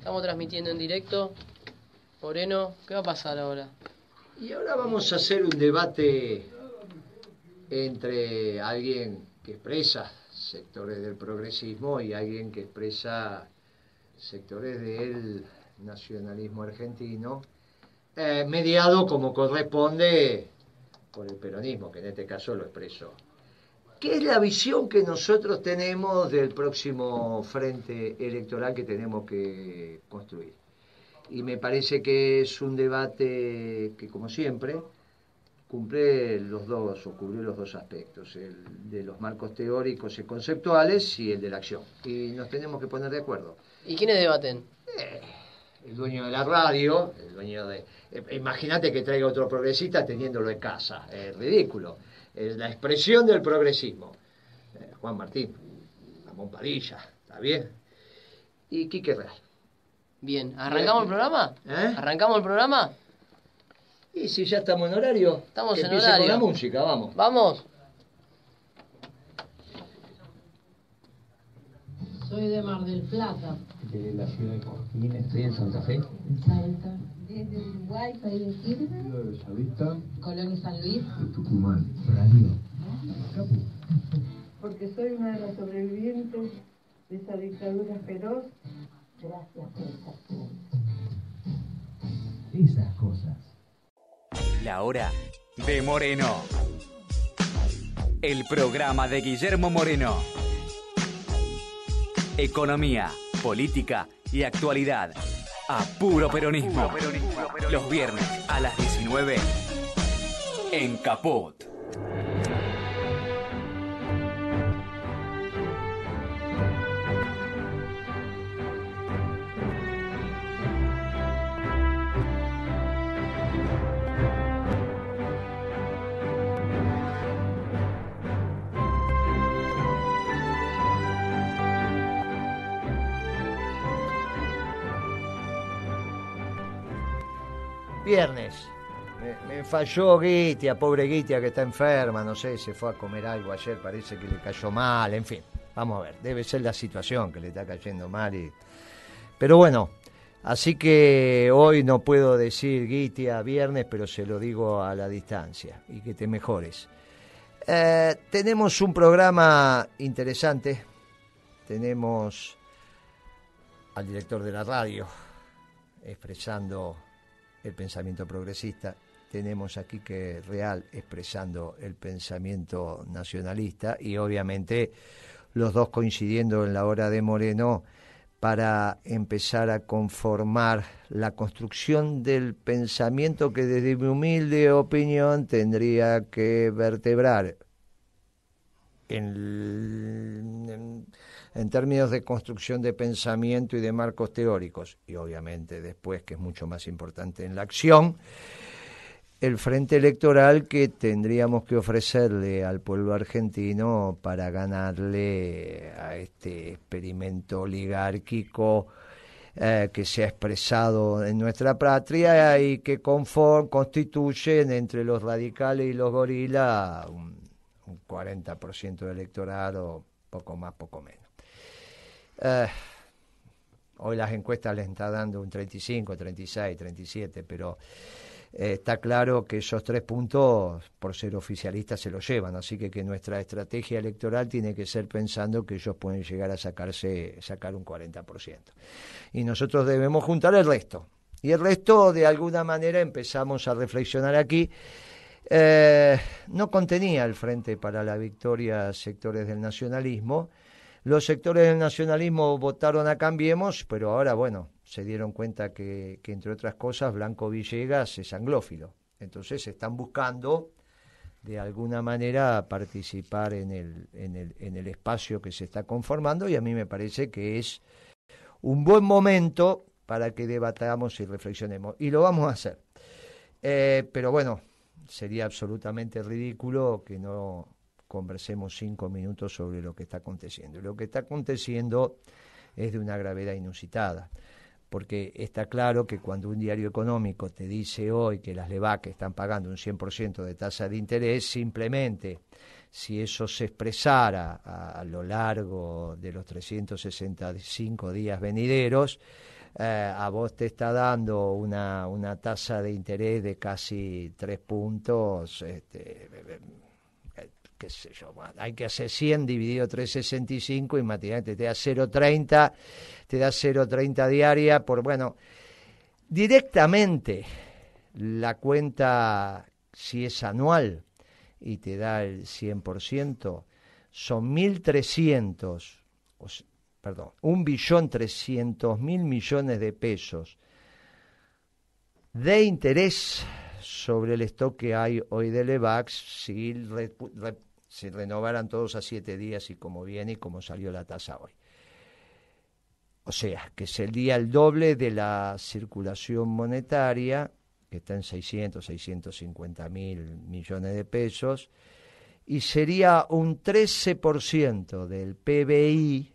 Estamos transmitiendo en directo. Moreno, ¿qué va a pasar ahora? Y ahora vamos a hacer un debate entre alguien que expresa sectores del progresismo y alguien que expresa sectores del nacionalismo argentino, eh, mediado como corresponde por el peronismo, que en este caso lo expresó ¿Qué es la visión que nosotros tenemos del próximo frente electoral que tenemos que construir? Y me parece que es un debate que, como siempre, cumple los dos o cubrió los dos aspectos, el de los marcos teóricos y conceptuales y el de la acción. Y nos tenemos que poner de acuerdo. ¿Y quiénes debaten? Eh, el dueño de la radio, el dueño de... Eh, imagínate que traiga otro progresista teniéndolo en casa, es ridículo es la expresión del progresismo. Eh, Juan Martín, La Padilla, ¿está bien? Y Quique Real. Bien, eh, ¿arrancamos el programa? ¿Eh? ¿Arrancamos el programa? Y si ya estamos en horario, estamos en horario. Con la música, vamos. Vamos. Soy de Mar del Plata. De la ciudad de Corrientes estoy en Santa Fe. Desde Uruguay país de Chile. de San Luis. De Tucumán. Radio. Porque soy una de las sobrevivientes de esa dictadura feroz. Gracias por estar Esas cosas. La hora de Moreno. El programa de Guillermo Moreno. Economía, política y actualidad a Puro Peronismo. Los viernes a las 19 en Capot. viernes. Me, falló Guitia, pobre Guitia que está enferma, no sé, se fue a comer algo ayer, parece que le cayó mal, en fin. Vamos a ver, debe ser la situación que le está cayendo mal. Pero bueno, así que hoy no puedo decir Guitia viernes, pero se lo digo a la distancia y que te mejores. Eh, tenemos un programa interesante. Tenemos al director de la radio expresando el pensamiento progresista, tenemos aquí que Real expresando el pensamiento nacionalista y obviamente los dos coincidiendo en la hora de Moreno para empezar a conformar la construcción del pensamiento que desde mi humilde opinión tendría que vertebrar en, términos de construcción de pensamiento y de marcos teóricos, y obviamente después, que es mucho más importante en la acción, el frente electoral que tendríamos que ofrecerle al pueblo argentino para ganarle a este experimento oligárquico eh, que se ha expresado en nuestra patria y que conforme constituyen entre los radicales y los gorilas un, un 40% de electorado, poco más, poco menos. Eh, hoy las encuestas les está dando un 35, 36, 37, pero eh, está claro que esos tres puntos, por ser oficialistas, se los llevan. Así que, que nuestra estrategia electoral tiene que ser pensando que ellos pueden llegar a sacarse, sacar un 40%. Y nosotros debemos juntar el resto. Y el resto, de alguna manera, empezamos a reflexionar aquí eh, no contenía el Frente para la Victoria sectores del nacionalismo. Los sectores del nacionalismo votaron a Cambiemos, pero ahora, bueno, se dieron cuenta que, entre otras cosas, Blanco Villegas es anglófilo. Entonces están buscando de alguna manera participar en el, en, el, espacio que se está conformando y a mí me parece que es un buen momento para que debatamos y reflexionemos. Y lo vamos a hacer. Eh, pero bueno, sería absolutamente ridículo que no conversemos cinco minutos sobre lo que está aconteciendo. Lo que está aconteciendo es de una gravedad inusitada, porque está claro que cuando un diario económico te dice hoy que las LEVAC están pagando un 100% de tasa de interés, simplemente si eso se expresara a, a lo largo de los 365 días venideros, eh, a vos te está dando una, tasa de interés de casi tres puntos, este, qué yo, hay que hacer 100 dividido 365 y matemáticamente te da 0,30, te da 0,30 diaria por, bueno, directamente la cuenta, si es anual y te da el 100%, son 1.300, perdón, un billón mil millones de pesos de interés sobre el stock que hay hoy de Levax si, renovaran todos a siete días y como viene y como salió la tasa hoy. O sea, que sería el doble de la circulación monetaria, que está en 600, 650.000 mil millones de pesos, y sería un 13% del PBI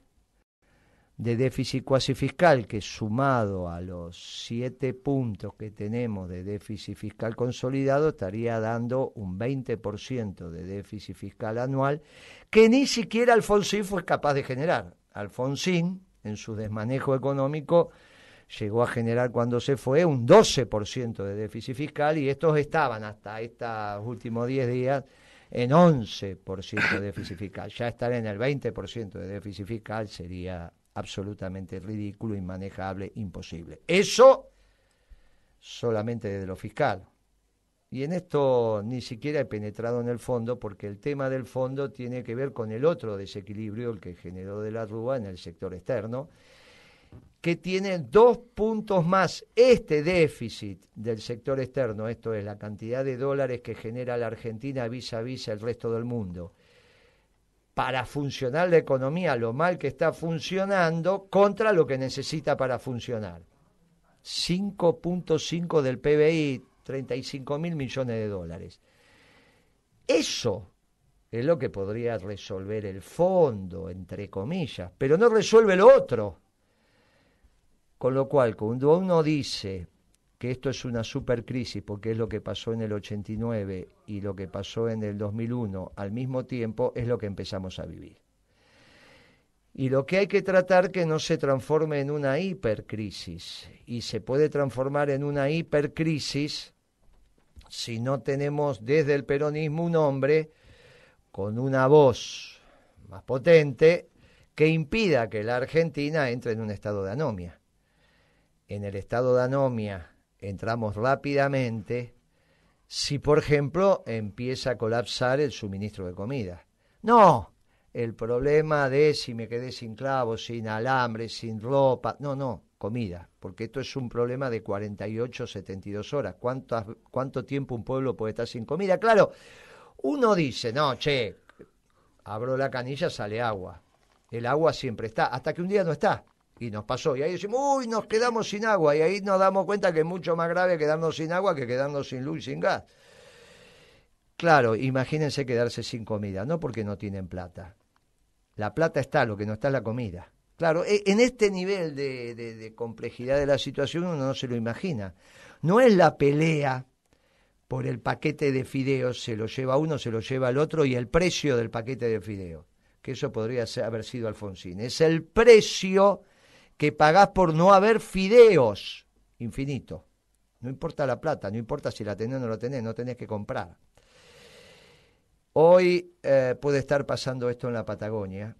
de déficit cuasi fiscal que sumado a los siete puntos que tenemos de déficit fiscal consolidado estaría dando un 20% de déficit fiscal anual que ni siquiera Alfonsín fue capaz de generar. Alfonsín, en su desmanejo económico, llegó a generar cuando se fue un 12% de déficit fiscal y estos estaban hasta estos últimos 10 días en 11% de déficit fiscal. Ya estar en el 20% de déficit fiscal sería absolutamente ridículo, inmanejable, imposible. Eso solamente desde lo fiscal. Y en esto ni siquiera he penetrado en el fondo porque el tema del fondo tiene que ver con el otro desequilibrio, el que generó de la Rúa en el sector externo, que tiene dos puntos más. Este déficit del sector externo, esto es la cantidad de dólares que genera la Argentina vis a vis el resto del mundo para funcionar la economía, lo mal que está funcionando, contra lo que necesita para funcionar. 5.5 del PBI, 35 mil millones de dólares. Eso es lo que podría resolver el fondo, entre comillas, pero no resuelve lo otro. Con lo cual, cuando uno dice, que esto es una supercrisis, porque es lo que pasó en el 89 y lo que pasó en el 2001 al mismo tiempo, es lo que empezamos a vivir. Y lo que hay que tratar que no se transforme en una hipercrisis. Y se puede transformar en una hipercrisis si no tenemos desde el peronismo un hombre con una voz más potente que impida que la Argentina entre en un estado de anomia. En el estado de anomia entramos rápidamente si, por ejemplo, empieza a colapsar el suministro de comida. No, el problema de si me quedé sin clavos, sin alambre, sin ropa, no, no, comida, porque esto es un problema de 48, 72 horas. ¿Cuánto, cuánto tiempo un pueblo puede estar sin comida? Claro, uno dice, no, che, abro la canilla, sale agua. El agua siempre está, hasta que un día no está y nos pasó. Y ahí decimos, uy, nos quedamos sin agua. Y ahí nos damos cuenta que es mucho más grave quedarnos sin agua que quedarnos sin luz y sin gas. Claro, imagínense quedarse sin comida, no porque no tienen plata. La plata está, lo que no está es la comida. Claro, e, en este nivel de, complejidad de la situación uno no se lo imagina. No es la pelea por el paquete de fideos, se lo lleva uno, se lo lleva el otro y el precio del paquete de fideos, que eso podría ser, haber sido Alfonsín. Es el precio que pagás por no haber fideos, infinito. No importa la plata, no importa si la tenés o no la tenés, no tenés que comprar. Hoy eh, puede estar pasando esto en la Patagonia,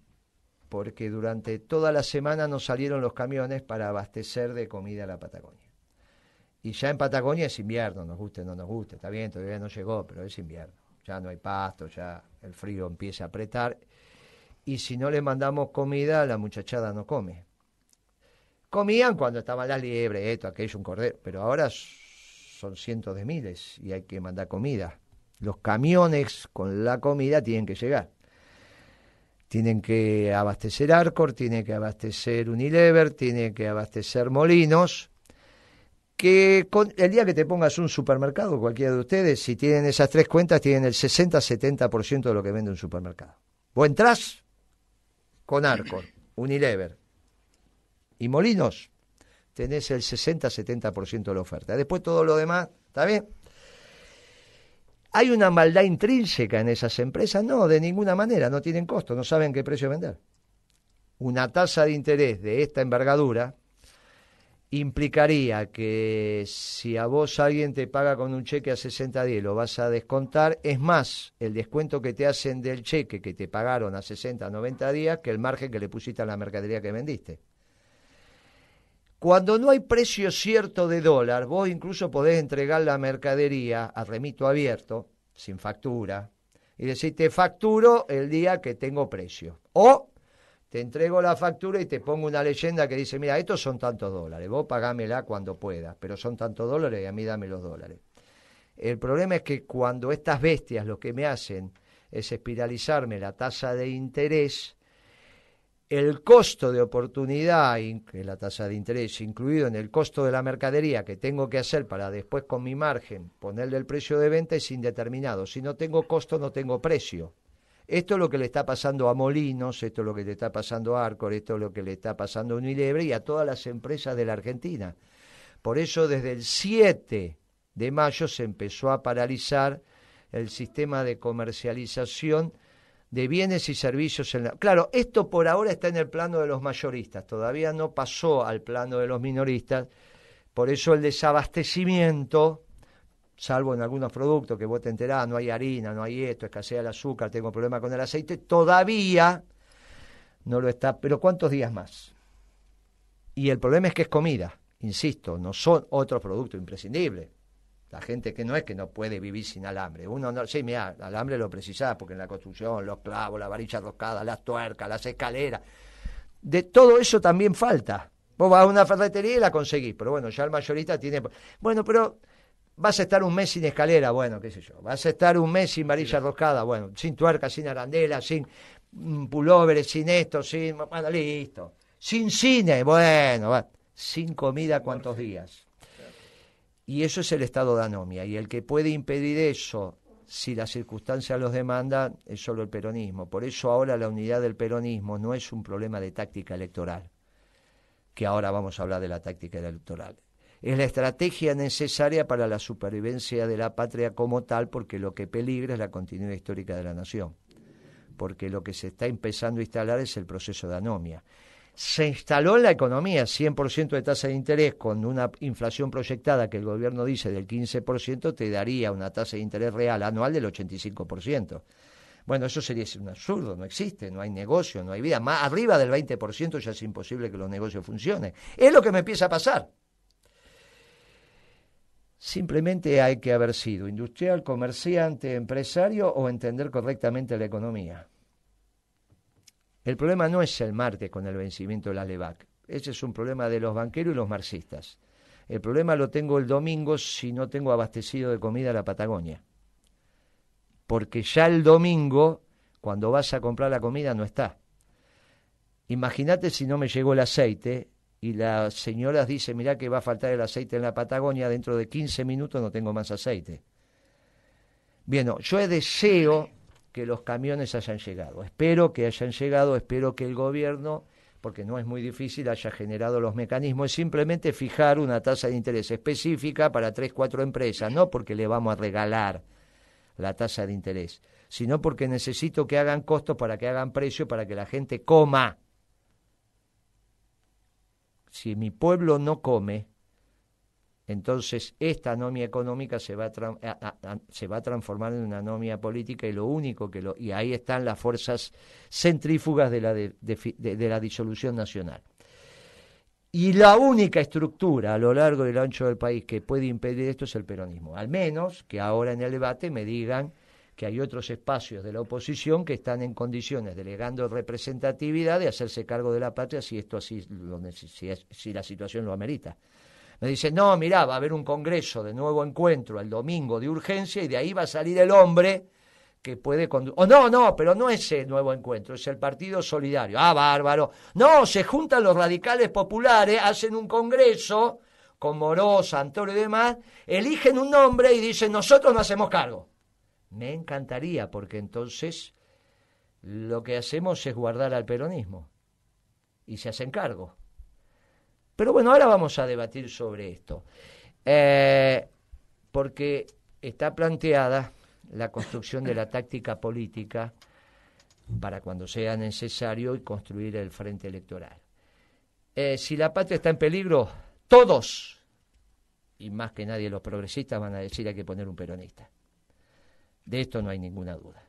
porque durante toda la semana nos salieron los camiones para abastecer de comida a la Patagonia. Y ya en Patagonia es invierno, nos guste o no nos guste, está bien, todavía no llegó, pero es invierno. Ya no hay pasto, ya el frío empieza a apretar. Y si no le mandamos comida, la muchachada no come. Comían cuando estaban las liebres, esto, aquello, un cordero, pero ahora son cientos de miles y hay que mandar comida. Los camiones con la comida tienen que llegar. Tienen que abastecer Arcor, tienen que abastecer Unilever, tienen que abastecer Molinos. Que con, el día que te pongas un supermercado, cualquiera de ustedes, si tienen esas tres cuentas, tienen el 60-70% de lo que vende un supermercado. Vos entras con Arcor, Unilever, y Molinos, tenés el 60-70% de la oferta. Después todo lo demás, ¿está bien? ¿Hay una maldad intrínseca en esas empresas? No, de ninguna manera, no tienen costo, no saben qué precio vender. Una tasa de interés de esta envergadura implicaría que si a vos alguien te paga con un cheque a 60 días, lo vas a descontar, es más el descuento que te hacen del cheque que te pagaron a 60, 90 días que el margen que le pusiste a la mercadería que vendiste. Cuando no hay precio cierto de dólar, vos incluso podés entregar la mercadería a remito abierto, sin factura, y decir, te facturo el día que tengo precio. O te entrego la factura y te pongo una leyenda que dice, mira, estos son tantos dólares, vos pagámela cuando puedas, pero son tantos dólares y a mí dame los dólares. El problema es que cuando estas bestias lo que me hacen es espiralizarme la tasa de interés, el costo de oportunidad, la tasa de interés, incluido en el costo de la mercadería que tengo que hacer para después con mi margen ponerle el precio de venta es indeterminado. Si no tengo costo, no tengo precio. Esto es lo que le está pasando a Molinos, esto es lo que le está pasando a Arcor, esto es lo que le está pasando a Unilever y a todas las empresas de la Argentina. Por eso desde el 7 de mayo se empezó a paralizar el sistema de comercialización de bienes y servicios en la... Claro, esto por ahora está en el plano de los mayoristas, todavía no pasó al plano de los minoristas, por eso el desabastecimiento, salvo en algunos productos que vos te enterás, no hay harina, no hay esto, escasea el azúcar, tengo problema con el aceite, todavía no lo está, pero ¿cuántos días más? Y el problema es que es comida, insisto, no son otros productos imprescindibles. La gente que no es que no puede vivir sin alambre. Uno no, sí, mira, alambre lo precisás porque en la construcción, los clavos, la varilla roscada, las tuercas, las escaleras. De todo eso también falta. Vos vas a una ferretería y la conseguís, pero bueno, ya el mayorista tiene. Bueno, pero vas a estar un mes sin escalera, bueno, qué sé yo. Vas a estar un mes sin varilla roscada, bueno, sin tuerca, sin arandela, sin mm, pulóveres, sin esto, sin. Bueno, listo. Sin cine, bueno, sin comida, ¿cuántos días? Y eso es el estado de anomia. Y el que puede impedir eso, si las circunstancias los demanda, es solo el peronismo. Por eso ahora la unidad del peronismo no es un problema de táctica electoral, que ahora vamos a hablar de la táctica electoral. Es la estrategia necesaria para la supervivencia de la patria como tal, porque lo que peligra es la continuidad histórica de la nación. Porque lo que se está empezando a instalar es el proceso de anomia se instaló en la economía 100% de tasa de interés con una inflación proyectada que el gobierno dice del 15%, te daría una tasa de interés real anual del 85%. Bueno, eso sería un absurdo, no existe, no hay negocio, no hay vida. Más arriba del 20% ya es imposible que los negocios funcionen. Es lo que me empieza a pasar. Simplemente hay que haber sido industrial, comerciante, empresario o entender correctamente la economía. El problema no es el martes con el vencimiento de la LEVAC. Ese es un problema de los banqueros y los marxistas. El problema lo tengo el domingo si no tengo abastecido de comida la Patagonia. Porque ya el domingo, cuando vas a comprar la comida, no está. Imagínate si no me llegó el aceite y la señora dice, mirá que va a faltar el aceite en la Patagonia, dentro de 15 minutos no tengo más aceite. Bien, yo yo deseo que los camiones hayan llegado. Espero que hayan llegado, espero que el gobierno, porque no es muy difícil, haya generado los mecanismos. Simplemente fijar una tasa de interés específica para tres, cuatro empresas, no porque le vamos a regalar la tasa de interés, sino porque necesito que hagan costos para que hagan precio, para que la gente coma. Si mi pueblo no come, entonces, esta anomia económica se va, a transformar en una anomia política y lo único que lo... Y ahí están las fuerzas centrífugas de la, de, la disolución nacional. Y la única estructura a lo largo y ancho del país que puede impedir esto es el peronismo. Al menos que ahora en el debate me digan que hay otros espacios de la oposición que están en condiciones, delegando representatividad, de hacerse cargo de la patria si esto así lo, si la situación lo amerita. Me dice, no, mirá, va a haber un congreso de nuevo encuentro el domingo de urgencia y de ahí va a salir el hombre que puede conducir. Oh, no, no, pero no ese nuevo encuentro, es el Partido Solidario. Ah, bárbaro. No, se juntan los radicales populares, hacen un congreso con Moró, Santoro y demás, eligen un nombre y dicen, nosotros no hacemos cargo. Me encantaría, porque entonces lo que hacemos es guardar al peronismo y se hacen cargo. Pero bueno, ahora vamos a debatir sobre esto. Eh, porque está planteada la construcción de la táctica política para cuando sea necesario y construir el frente electoral. Eh, si la patria está en peligro, todos, y más que nadie los progresistas, van a decir hay que poner un peronista. De esto no hay ninguna duda.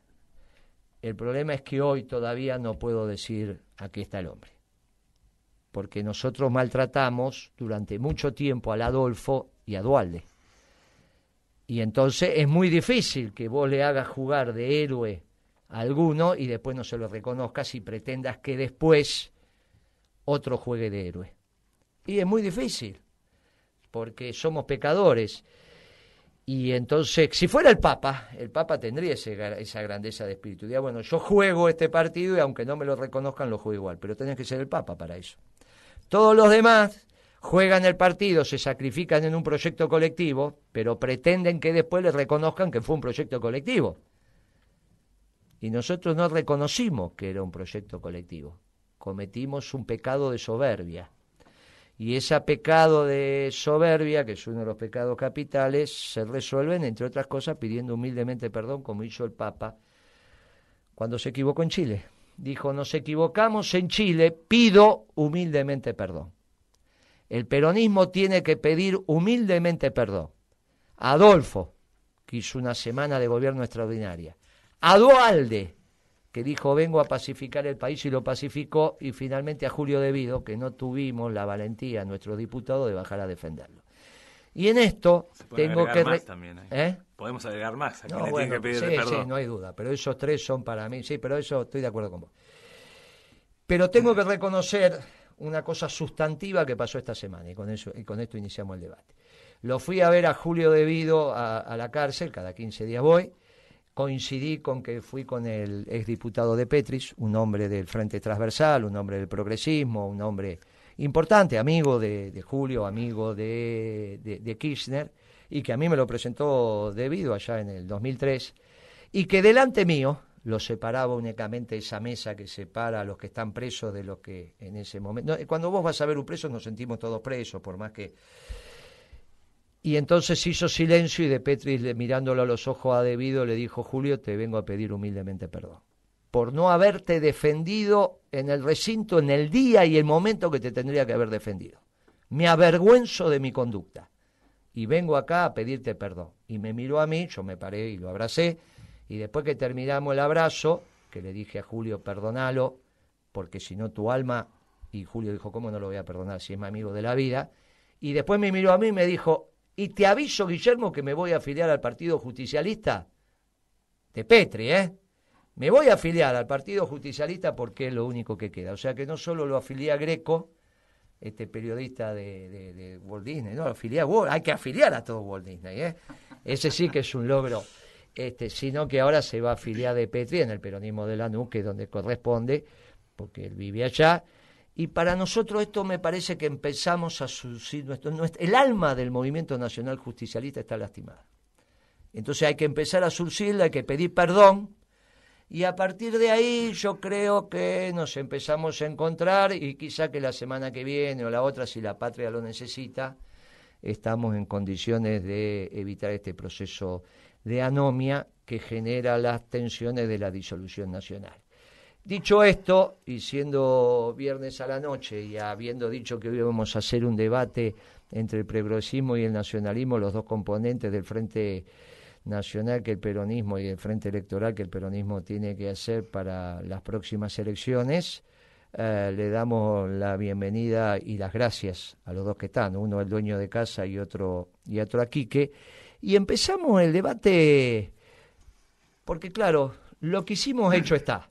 El problema es que hoy todavía no puedo decir aquí está el hombre porque nosotros maltratamos durante mucho tiempo al Adolfo y a Dualde. Y entonces es muy difícil que vos le hagas jugar de héroe a alguno y después no se lo reconozcas y pretendas que después otro juegue de héroe. Y es muy difícil, porque somos pecadores. Y entonces, si fuera el Papa, el Papa tendría esa grandeza de espíritu. Diría, bueno, yo juego este partido y aunque no me lo reconozcan, lo juego igual. Pero tenés que ser el Papa para eso. Todos los demás juegan el partido, se sacrifican en un proyecto colectivo, pero pretenden que después les reconozcan que fue un proyecto colectivo. Y nosotros no reconocimos que era un proyecto colectivo. Cometimos un pecado de soberbia. Y ese pecado de soberbia, que es uno de los pecados capitales, se resuelven, entre otras cosas, pidiendo humildemente perdón, como hizo el Papa cuando se equivocó en Chile dijo, nos equivocamos en Chile, pido humildemente perdón. El peronismo tiene que pedir humildemente perdón. Adolfo, que hizo una semana de gobierno extraordinaria. A Dualde, que dijo vengo a pacificar el país y lo pacificó, y finalmente a Julio Vido, que no tuvimos la valentía, nuestro diputado, de bajar a defenderlo. Y en esto tengo que... ¿eh? ¿Eh? Podemos agregar más. no, hay duda, pero esos tres son para mí, sí, pero eso estoy de acuerdo con vos. Pero tengo que reconocer una cosa sustantiva que pasó esta semana y con, eso, con esto iniciamos el debate. Lo fui a ver a Julio debido a, a la cárcel, cada 15 días voy, coincidí con que fui con el exdiputado de Petris, un hombre del Frente Transversal, un hombre del progresismo, un hombre importante, amigo de, Julio, amigo de, Kirchner, y que a mí me lo presentó debido allá en el 2003, y que delante mío lo separaba únicamente esa mesa que separa a los que están presos de los que en ese momento... cuando vos vas a ver un preso nos sentimos todos presos, por más que... Y entonces hizo silencio y de Petris, mirándolo a los ojos a Debido, le dijo, Julio, te vengo a pedir humildemente perdón por no haberte defendido en el recinto en el día y el momento que te tendría que haber defendido. Me avergüenzo de mi conducta y vengo acá a pedirte perdón. Y me miró a mí, yo me paré y lo abracé y después que terminamos el abrazo, que le dije a Julio, perdónalo, porque si no tu alma, y Julio dijo, ¿cómo no lo voy a perdonar si es mi amigo de la vida? Y después me miró a mí y me dijo, y te aviso, Guillermo, que me voy a afiliar al Partido Justicialista de Petri, ¿eh? me voy a afiliar al Partido Justicialista porque es lo único que queda. O sea que no solo lo afilia Greco, este periodista de, Walt Disney, no, afilié a hay que afiliar a todo Walt Disney, ¿eh? ese sí que es un logro, este, sino que ahora se va a afiliar de Petri en el peronismo de la que es donde corresponde, porque él vive allá. Y para nosotros esto me parece que empezamos a surcir. el alma del movimiento nacional justicialista está lastimada. Entonces hay que empezar a surcirla, hay que pedir perdón y a partir de ahí yo creo que nos empezamos a encontrar y quizá que la semana que viene o la otra, si la patria lo necesita, estamos en condiciones de evitar este proceso de anomia que genera las tensiones de la disolución nacional. Dicho esto, y siendo viernes a la noche y habiendo dicho que hoy vamos a hacer un debate entre el progresismo y el nacionalismo, los dos componentes del Frente nacional que el peronismo y el frente electoral que el peronismo tiene que hacer para las próximas elecciones. Eh, le damos la bienvenida y las gracias a los dos que están, uno el dueño de casa y otro, y otro a Quique. Y empezamos el debate porque, claro, lo que hicimos hecho está.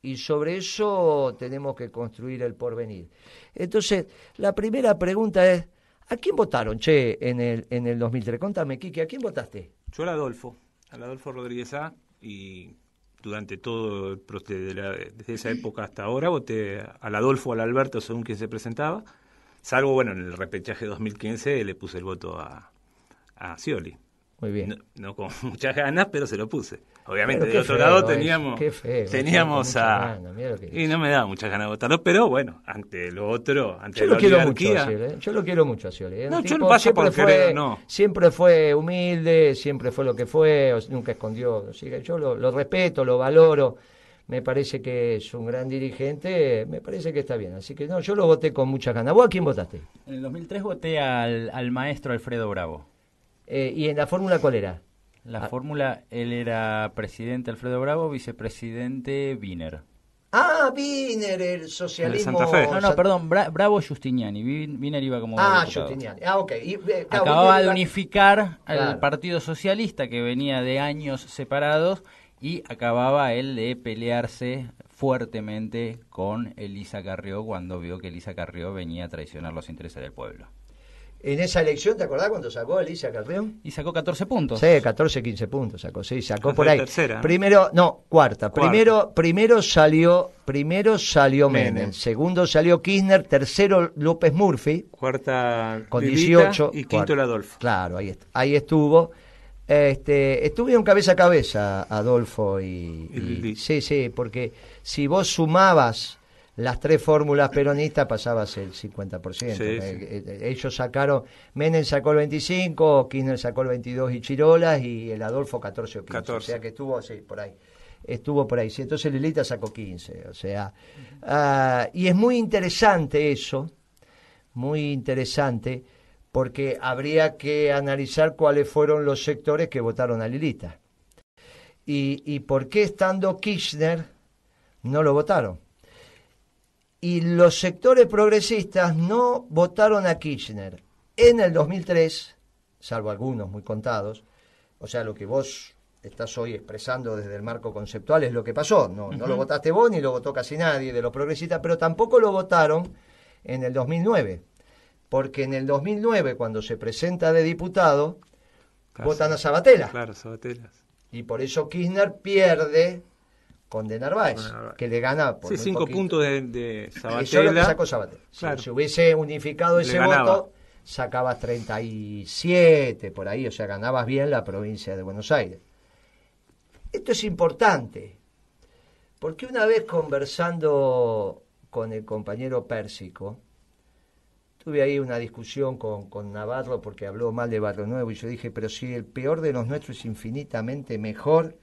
Y sobre eso tenemos que construir el porvenir. Entonces, la primera pregunta es, ¿a quién votaron, che, en el, en el 2003? Contame, Quique, ¿a quién votaste? Yo al Adolfo, al Adolfo Rodríguez A, y durante todo el desde esa época hasta ahora voté al Adolfo, al Alberto, según quien se presentaba, salvo, bueno, en el repechaje 2015 le puse el voto a, a Scioli. Muy bien. no con muchas ganas, pero se lo puse. Obviamente, del otro lado teníamos, teníamos a... y no me daba muchas ganas de votarlo, pero bueno, ante lo otro, ante yo la lo quiero mucho ¿eh? Yo lo quiero mucho a Scioli. ¿eh? No, yo por Siempre fue humilde, siempre fue lo que fue, nunca escondió. yo lo, respeto, lo valoro me parece que es un gran dirigente, me parece que está bien. Así que no, yo lo voté con muchas ganas. ¿Vos a quién votaste? En el 2003 voté al, maestro Alfredo Bravo. Eh, ¿Y en la fórmula cuál era? La ah. fórmula, él era presidente Alfredo Bravo, vicepresidente Wiener. Ah, Wiener, el socialismo. No, no, perdón, Bravo Justiniani. Wiener iba como. Ah, Justiniani. Ah, ok. Eh, acababa de unificar al Partido Socialista, que venía de años separados, y acababa él de pelearse fuertemente con Elisa Carrió cuando vio que Elisa Carrió venía a traicionar los intereses del pueblo. En esa elección, ¿te acordás cuando sacó Alicia Carrión? Y sacó 14 puntos. Sí, 14, 15 puntos sacó, sí, sacó por ahí. Tercera. Primero, no, cuarta. Primero, primero salió, primero salió Menem. segundo salió Kirchner, tercero López Murphy. Cuarta con 18 y quinto el Adolfo. Claro, ahí, ahí estuvo. Este, estuvieron cabeza a cabeza Adolfo y, y, y sí, sí, porque si vos sumabas las tres fórmulas peronistas pasabas el 50%. Eh, eh, ellos sacaron, Menem sacó el 25, Kirchner sacó el 22 y Chirolas y el Adolfo 14 o O sea que estuvo, sí, por ahí. Estuvo por ahí. Sí, entonces Lilita sacó 15. O sea, ah, y es muy interesante eso, muy interesante, porque habría que analizar cuáles fueron los sectores que votaron a Lilita. Y, y por qué estando Kirchner no lo votaron y los sectores progresistas no votaron a Kirchner en el 2003, salvo algunos muy contados, o sea, lo que vos estás hoy expresando desde el marco conceptual es lo que pasó, no, lo votaste vos ni lo votó casi nadie de los progresistas, pero tampoco lo votaron en el 2009, porque en el 2009 cuando se presenta de diputado, votan a Sabatella. Claro, Sabatella. Y por eso Kirchner pierde con de Narváez, que le ganaba por cinco puntos de, de eh, Sabatella. Si, hubiese unificado ese voto, sacabas 37 por ahí, o sea, ganabas bien la provincia de Buenos Aires. Esto es importante, porque una vez conversando con el compañero Pérsico, tuve ahí una discusión con, con Navarro porque habló mal de Barrio Nuevo y yo dije, pero si el peor de los nuestros es infinitamente mejor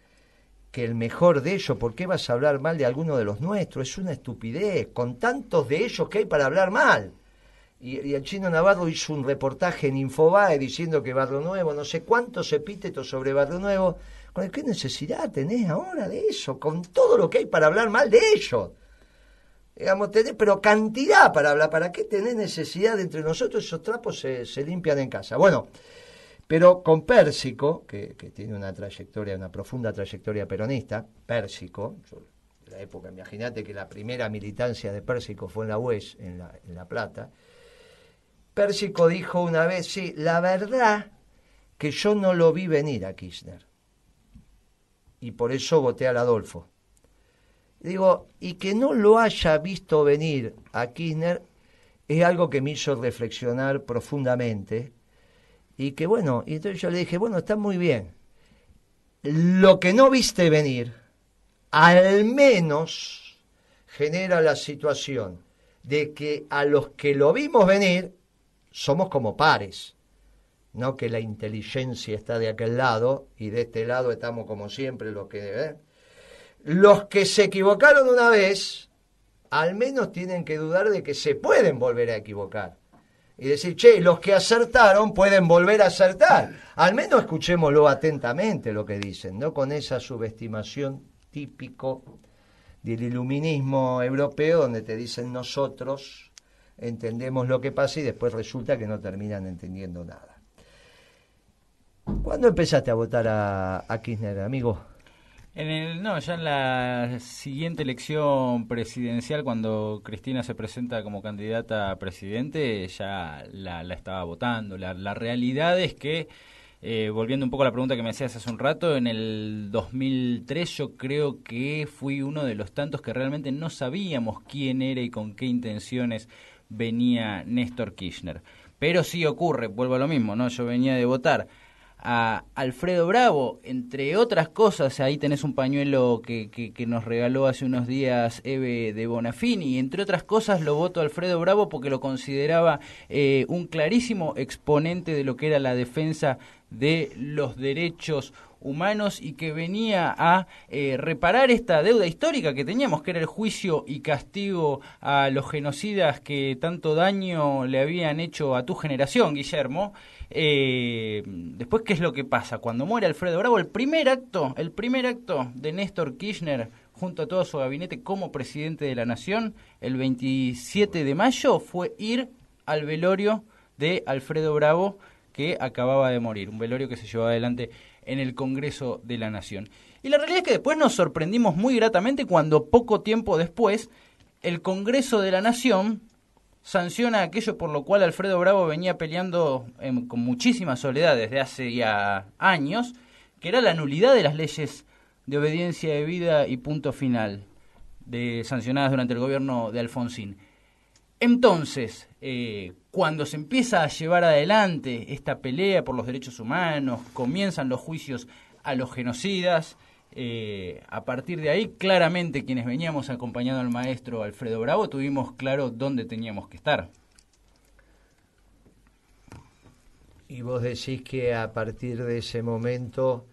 que el mejor de ellos, ¿por qué vas a hablar mal de alguno de los nuestros? Es una estupidez, con tantos de ellos que hay para hablar mal. Y, el chino Navarro hizo un reportaje en Infobae diciendo que Barrio Nuevo, no sé cuántos epítetos sobre Barrio Nuevo. ¿Qué necesidad tenés ahora de eso? Con todo lo que hay para hablar mal de ellos. Digamos, tenés, pero cantidad para hablar. ¿Para qué tenés necesidad entre nosotros? Esos trapos se, se limpian en casa. Bueno. Pero con Pérsico, que, tiene una trayectoria, una profunda trayectoria peronista, Pérsico, la época, imagínate que la primera militancia de Pérsico fue en la UES, en la, en la Plata, Pérsico dijo una vez, sí, la verdad que yo no lo vi venir a Kirchner. Y por eso voté al Adolfo. Digo, y que no lo haya visto venir a Kirchner es algo que me hizo reflexionar profundamente y que bueno, y entonces yo le dije, bueno, está muy bien. Lo que no viste venir, al menos genera la situación de que a los que lo vimos venir, somos como pares. No que la inteligencia está de aquel lado y de este lado estamos como siempre los que... ¿eh? Los que se equivocaron una vez, al menos tienen que dudar de que se pueden volver a equivocar y decir, che, los que acertaron pueden volver a acertar. Al menos escuchémoslo atentamente lo que dicen, ¿no? Con esa subestimación típico del iluminismo europeo, donde te dicen nosotros entendemos lo que pasa y después resulta que no terminan entendiendo nada. ¿Cuándo empezaste a votar a, a Kirchner, amigo? En el, no, ya en la siguiente elección presidencial, cuando Cristina se presenta como candidata a presidente, ya la, estaba votando. La, la, realidad es que, eh, volviendo un poco a la pregunta que me hacías hace un rato, en el 2003 yo creo que fui uno de los tantos que realmente no sabíamos quién era y con qué intenciones venía Néstor Kirchner. Pero sí ocurre, vuelvo a lo mismo, ¿no? Yo venía de votar a Alfredo Bravo, entre otras cosas, ahí tenés un pañuelo que, que, nos regaló hace unos días Eve de Bonafini, entre otras cosas lo voto Alfredo Bravo porque lo consideraba eh, un clarísimo exponente de lo que era la defensa de los derechos humanos Humanos y que venía a eh, reparar esta deuda histórica que teníamos, que era el juicio y castigo a los genocidas que tanto daño le habían hecho a tu generación, Guillermo. Eh, después, ¿qué es lo que pasa? Cuando muere Alfredo Bravo, el primer acto, el primer acto de Néstor Kirchner junto a todo su gabinete como presidente de la nación el 27 de mayo fue ir al velorio de Alfredo Bravo que acababa de morir, un velorio que se llevó adelante en el Congreso de la Nación. Y la realidad es que después nos sorprendimos muy gratamente cuando poco tiempo después el Congreso de la Nación sanciona aquello por lo cual Alfredo Bravo venía peleando em, con muchísima soledad desde hace ya años, que era la nulidad de las leyes de obediencia de vida y punto final, de, sancionadas durante el gobierno de Alfonsín. Entonces, eh, cuando se empieza a llevar adelante esta pelea por los derechos humanos, comienzan los juicios a los genocidas, eh, a partir de ahí, claramente quienes veníamos acompañando al maestro Alfredo Bravo tuvimos claro dónde teníamos que estar. Y vos decís que a partir de ese momento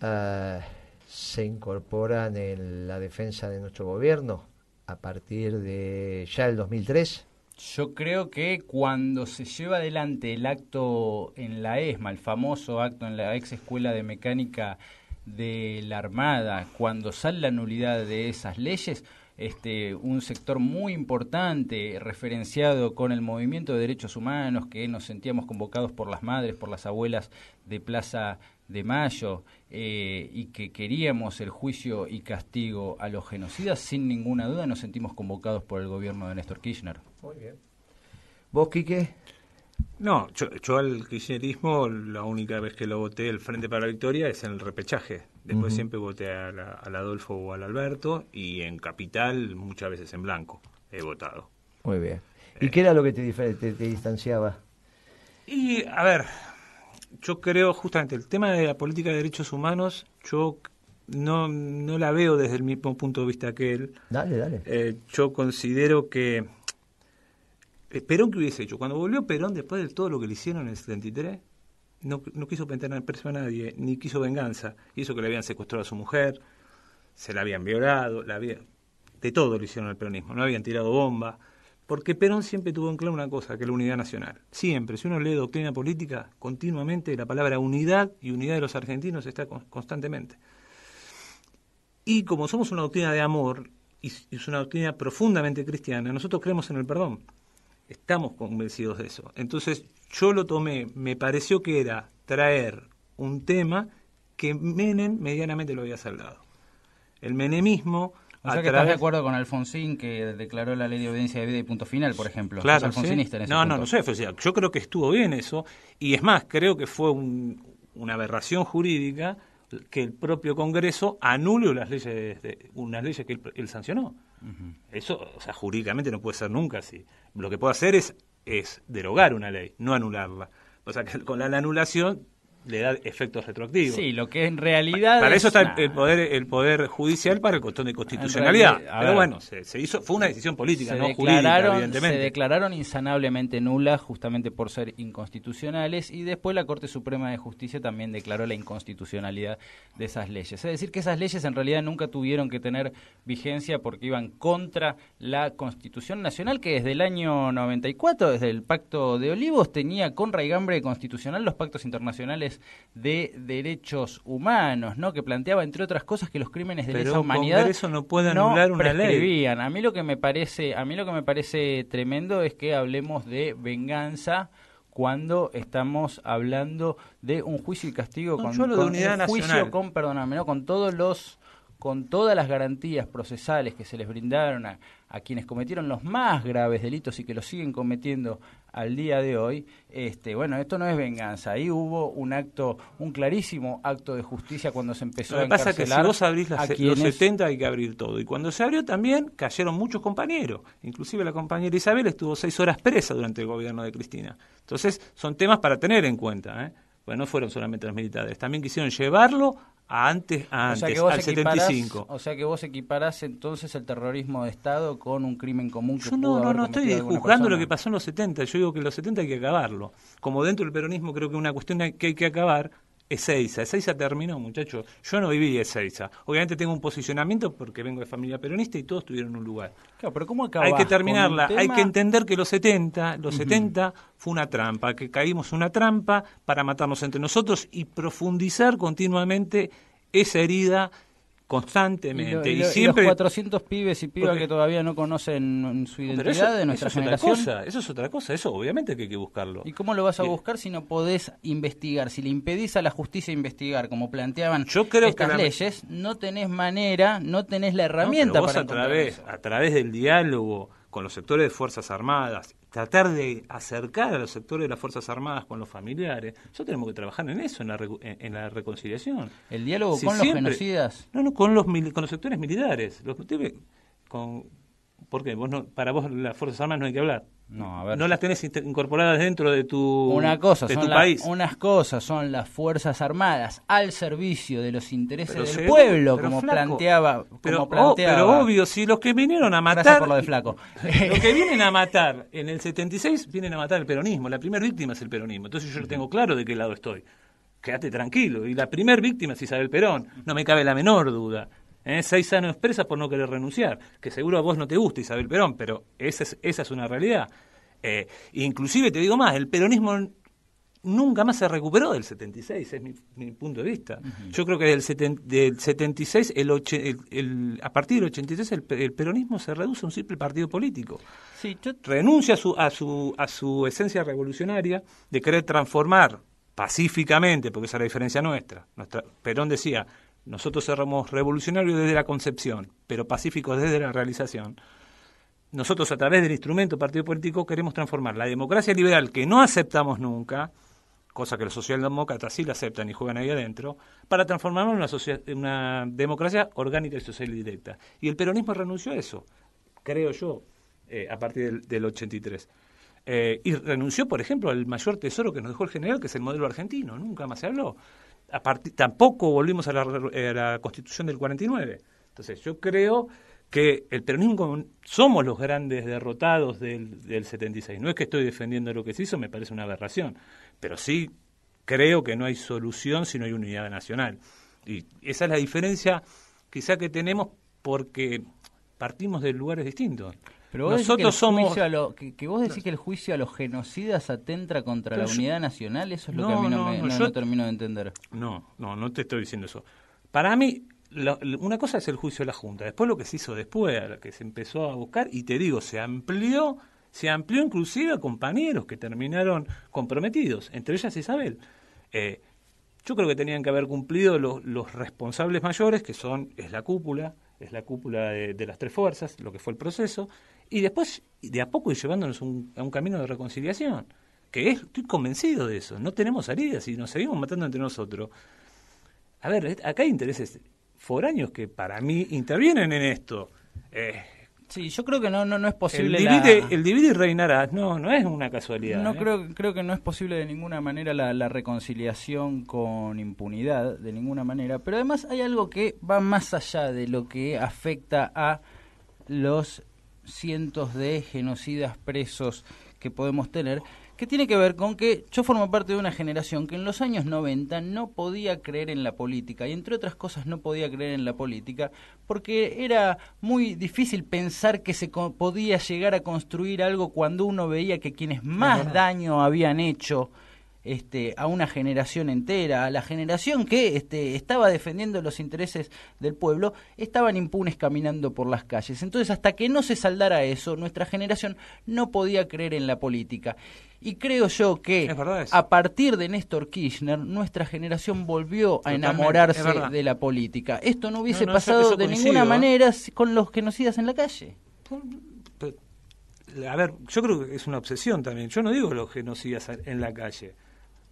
ah, se incorporan en la defensa de nuestro gobierno a partir de ya el 2003? Yo creo que cuando se lleva adelante el acto en la ESMA, el famoso acto en la ex escuela de mecánica de la Armada, cuando sale la nulidad de esas leyes, este, un sector muy importante referenciado con el movimiento de derechos humanos, que nos sentíamos convocados por las madres, por las abuelas de Plaza de mayo eh, y que queríamos el juicio y castigo a los genocidas, sin ninguna duda nos sentimos convocados por el gobierno de Néstor Kirchner. Muy bien. ¿Vos, Quique? No, yo, al kirchnerismo la única vez que lo voté el Frente para la Victoria es en el repechaje. Después siempre voté al, Adolfo o al Alberto y en Capital muchas veces en blanco he votado. Muy bien. ¿Y eh. qué era lo que te distanciaba? Y, a ver, yo creo justamente el tema de la política de derechos humanos, yo no, no la veo desde el mismo punto de vista que él. Dale, dale. Eh, yo considero que eh, Perón que hubiese hecho, cuando volvió Perón después de todo lo que le hicieron en el 73, no, no quiso pentear preso a nadie, ni quiso venganza, hizo que le habían secuestrado a su mujer, se la habían violado, la había, de todo le hicieron al peronismo, no habían tirado bomba, porque Perón siempre tuvo en claro una cosa, que es la unidad nacional. Siempre, si uno lee doctrina política, continuamente la palabra unidad y unidad de los argentinos está constantemente. Y como somos una doctrina de amor, y es una doctrina profundamente cristiana, nosotros creemos en el perdón. Estamos convencidos de eso. Entonces yo lo tomé, me pareció que era traer un tema que Menem medianamente lo había saldado. El menemismo o sea que estás de acuerdo con Alfonsín que declaró la ley de obediencia de vida y punto final, por ejemplo. Claro, en ese No, no, no sé. Yo creo que estuvo bien eso. Y es más, creo que fue una aberración jurídica que el propio Congreso anule unas leyes, que él, sancionó. Eso, o sea, jurídicamente no puede ser nunca así. Lo que puede hacer es, derogar una ley, no anularla. O sea, con la anulación le da efectos retroactivos. Sí, lo que en realidad. Para, eso está el poder el poder judicial para el costón de constitucionalidad. Pero bueno, se, hizo, fue una decisión política, no jurídica, Se declararon insanablemente nulas justamente por ser inconstitucionales y después la Corte Suprema de Justicia también declaró la inconstitucionalidad de esas leyes. Es decir, que esas leyes en realidad nunca tuvieron que tener vigencia porque iban contra la Constitución Nacional, que desde el año 94, desde el Pacto de Olivos, tenía con raigambre constitucional los pactos internacionales de derechos humanos, ¿no? Que planteaba, entre otras cosas, que los crímenes de lesa humanidad eso no pueden A mí lo que me parece, a mí lo que me parece tremendo es que hablemos de venganza cuando estamos hablando de un juicio y castigo con, juicio con, perdóname, ¿no? con todos los con todas las garantías procesales que se les brindaron a, a quienes cometieron los más graves delitos y que los siguen cometiendo al día de hoy, este, bueno, esto no es venganza. Ahí hubo un acto, un clarísimo acto de justicia cuando se empezó Lo que pasa pasa que si vos abrís los 70 hay que abrir todo. Y cuando se abrió también cayeron muchos compañeros. Inclusive la compañera Isabel estuvo seis horas presa durante el gobierno de Cristina. Entonces son temas para tener en cuenta. ¿eh? Bueno, pues no fueron solamente los militares, también quisieron llevarlo antes, antes, al 75. O sea que vos equiparás entonces el terrorismo de Estado con un crimen común que Yo no, no, no estoy juzgando lo que pasó en los 70. Yo digo que en los 70 hay que acabarlo. Como dentro del peronismo creo que es una cuestión que hay que acabar Ezeiza. Ezeiza terminó, muchachos. Yo no viví Ezeiza. Obviamente tengo un posicionamiento porque vengo de familia peronista y todos tuvieron un lugar. Claro, pero ¿cómo acabas Hay que terminarla. Hay que entender que los 70, los 70 fue una trampa, que caímos una trampa para matarnos entre nosotros y profundizar continuamente esa herida constantemente. Y, 400 pibes y pibas que todavía no conocen su identidad de nuestra generación. otra cosa, eso es otra cosa, eso obviamente que hay que buscarlo. ¿Y cómo lo vas a buscar si no podés investigar? Si le impedís a la justicia investigar, como planteaban estas leyes, no tenés manera, no tenés la herramienta para a través, a través del diálogo con los sectores de Fuerzas Armadas tratar de acercar a los sectores de las Fuerzas Armadas con los familiares. Nosotros tenemos que trabajar en eso, en la, reconciliación. ¿El diálogo con los genocidas? No, no, con los, con los sectores militares. Los, con, ¿Por qué? Vos para vos las Fuerzas Armadas no hay que hablar. No, a ver. No las tenés incorporadas dentro de tu, Una cosa, de son tu país. Unas cosas son las Fuerzas Armadas al servicio de los intereses del pueblo, como, planteaba, pero, como planteaba. pero obvio, si los que vinieron a matar. por lo de flaco. los que vienen a matar en el 76 vienen a matar el peronismo. La primera víctima es el peronismo. Entonces yo le tengo claro de qué lado estoy. Quédate tranquilo. Y la primera víctima es Isabel Perón. No me cabe la menor duda. ¿eh? Seis años presas por no querer renunciar, que seguro a vos no te gusta Isabel Perón, pero esa es, esa es una realidad. Eh, inclusive te digo más, el peronismo nunca más se recuperó del 76, es mi, punto de vista. Yo creo que del, del 76, el, el, a partir del 83, el, el, peronismo se reduce a un simple partido político. Sí, Renuncia a su, a, su, a su esencia revolucionaria de querer transformar pacíficamente, porque esa es la diferencia nuestra. Nuestra Perón decía, nosotros éramos revolucionarios desde la concepción, pero pacíficos desde la realización, nosotros a través del instrumento partido político queremos transformar la democracia liberal que no aceptamos nunca, cosa que los socialdemócratas sí la aceptan y juegan ahí adentro, para transformarla en una, una democracia orgánica y social y directa. Y el peronismo renunció a eso, creo yo, eh, a partir del, 83. Eh, y renunció, por ejemplo, al mayor tesoro que nos dejó el general, que es el modelo argentino, nunca más se habló tampoco volvimos a la, eh, constitución del 49. Entonces yo creo que el peronismo somos los grandes derrotados del, del 76. No es que estoy defendiendo lo que se hizo, me parece una aberración, pero sí creo que no hay solución si no hay unidad nacional. Y esa es la diferencia quizá que tenemos porque partimos de lugares distintos. Pero vos somos... que, vos decís que el juicio a los genocidas atentra contra la unidad nacional, eso es lo que a mí no, termino de entender. No, no, no te estoy diciendo eso. Para mí, una cosa es el juicio de la Junta, después lo que se hizo después, lo que se empezó a buscar, y te digo, se amplió, se amplió inclusive a compañeros que terminaron comprometidos, entre ellas Isabel. Eh, yo creo que tenían que haber cumplido los, responsables mayores, que son, es la cúpula, es la cúpula de las tres fuerzas, lo que fue el proceso, y después de a poco ir llevándonos a un camino de reconciliación, que estoy convencido de eso, no tenemos salidas y nos seguimos matando entre nosotros. A ver, acá hay intereses foráneos que para mí intervienen en esto. Eh, sí, yo creo que no, no, es posible. El divide, el divide y reinarás, no, no es una casualidad. No ¿eh? creo, creo que no es posible de ninguna manera la reconciliación con impunidad, de ninguna manera. Pero además hay algo que va más allá de lo que afecta a los cientos de genocidas presos que podemos tener, que tiene que ver con que yo formo parte de una generación que en los años 90 no podía creer en la política y entre otras cosas no podía creer en la política porque era muy difícil pensar que se podía llegar a construir algo cuando uno veía que quienes más daño habían hecho este, a una generación entera, a la generación que este, estaba defendiendo los intereses del pueblo, estaban impunes caminando por las calles. Entonces, hasta que no se saldara eso, nuestra generación no podía creer en la política. Y creo yo que a partir de Néstor Kirchner, nuestra generación volvió a enamorarse de la política. Esto no hubiese pasado de ninguna ¿eh? manera con los genocidas en la calle pues, a ver, yo creo que es una obsesión también. Yo no digo los genocidas en la calle.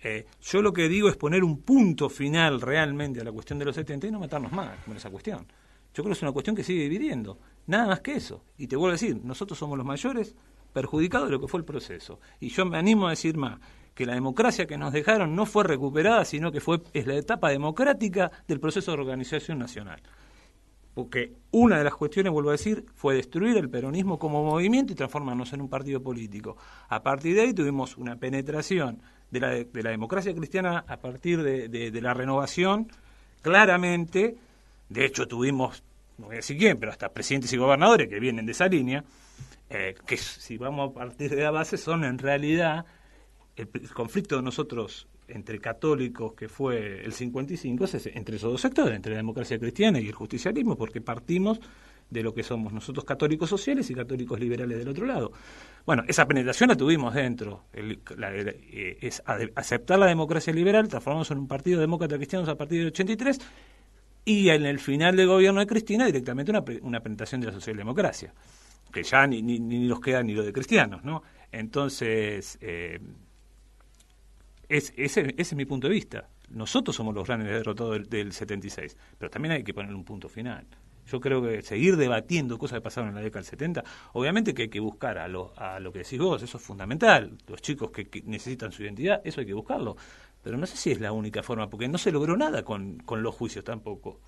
Eh, yo lo que digo es poner un punto final realmente a la cuestión de los 70 y no matarnos más con esa cuestión. Yo creo que es una cuestión que sigue dividiendo, nada más que eso. Y te vuelvo a decir, nosotros somos los mayores perjudicados de lo que fue el proceso. Y yo me animo a decir más, que la democracia que nos dejaron no fue recuperada, sino que fue, es la etapa democrática del proceso de organización nacional. Porque una de las cuestiones, vuelvo a decir, fue destruir el peronismo como movimiento y transformarnos en un partido político. A partir de ahí tuvimos una penetración de la, de la democracia cristiana a partir de, de, la renovación, claramente, de hecho tuvimos, no voy a decir quién, pero hasta presidentes y gobernadores que vienen de esa línea, eh, que si vamos a partir de la base son en realidad el, conflicto de nosotros entre católicos que fue el 55, entre esos dos sectores, entre la democracia cristiana y el justicialismo, porque partimos de lo que somos nosotros católicos sociales y católicos liberales del otro lado. Bueno, esa penetración la tuvimos dentro. Eh, es aceptar la democracia liberal, transformamos en un partido demócrata cristiano a partir del 83 y en el final del gobierno de Cristina directamente una, una penetración de la socialdemocracia, que ya ni, ni, nos queda ni lo de cristianos, ¿no? Entonces, eh, es, ese, es mi punto de vista. Nosotros somos los grandes derrotados del, del 76, pero también hay que poner un punto final. Yo creo que seguir debatiendo cosas que pasaron en la década del 70, obviamente que hay que buscar a lo, a lo que decís vos, eso es fundamental. Los chicos que, necesitan su identidad, eso hay que buscarlo. Pero no sé si es la única forma, porque no se logró nada con, con los juicios tampoco.